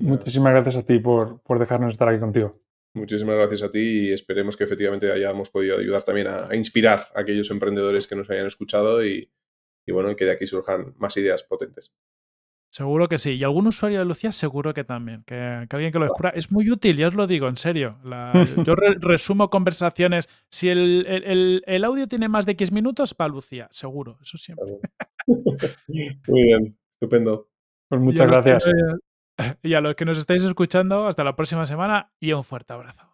C: Muchísimas gracias a ti por, dejarnos estar aquí contigo.
A: Muchísimas gracias a ti y esperemos que efectivamente hayamos podido ayudar también a, inspirar a aquellos emprendedores que nos hayan escuchado y, bueno, que de aquí surjan más ideas potentes.
B: Seguro que sí. Y algún usuario de Lucía seguro que también. Que, alguien que lo ah. descubra. Es muy útil, ya os lo digo, en serio. <laughs> yo resumo conversaciones. Si el, audio tiene más de X minutos, para Lucía, seguro. Eso siempre. Muy
A: bien, <laughs> estupendo. Pues muchas gracias. Eh,
B: <laughs> Y a los que nos estáis escuchando, hasta la próxima semana y un fuerte abrazo.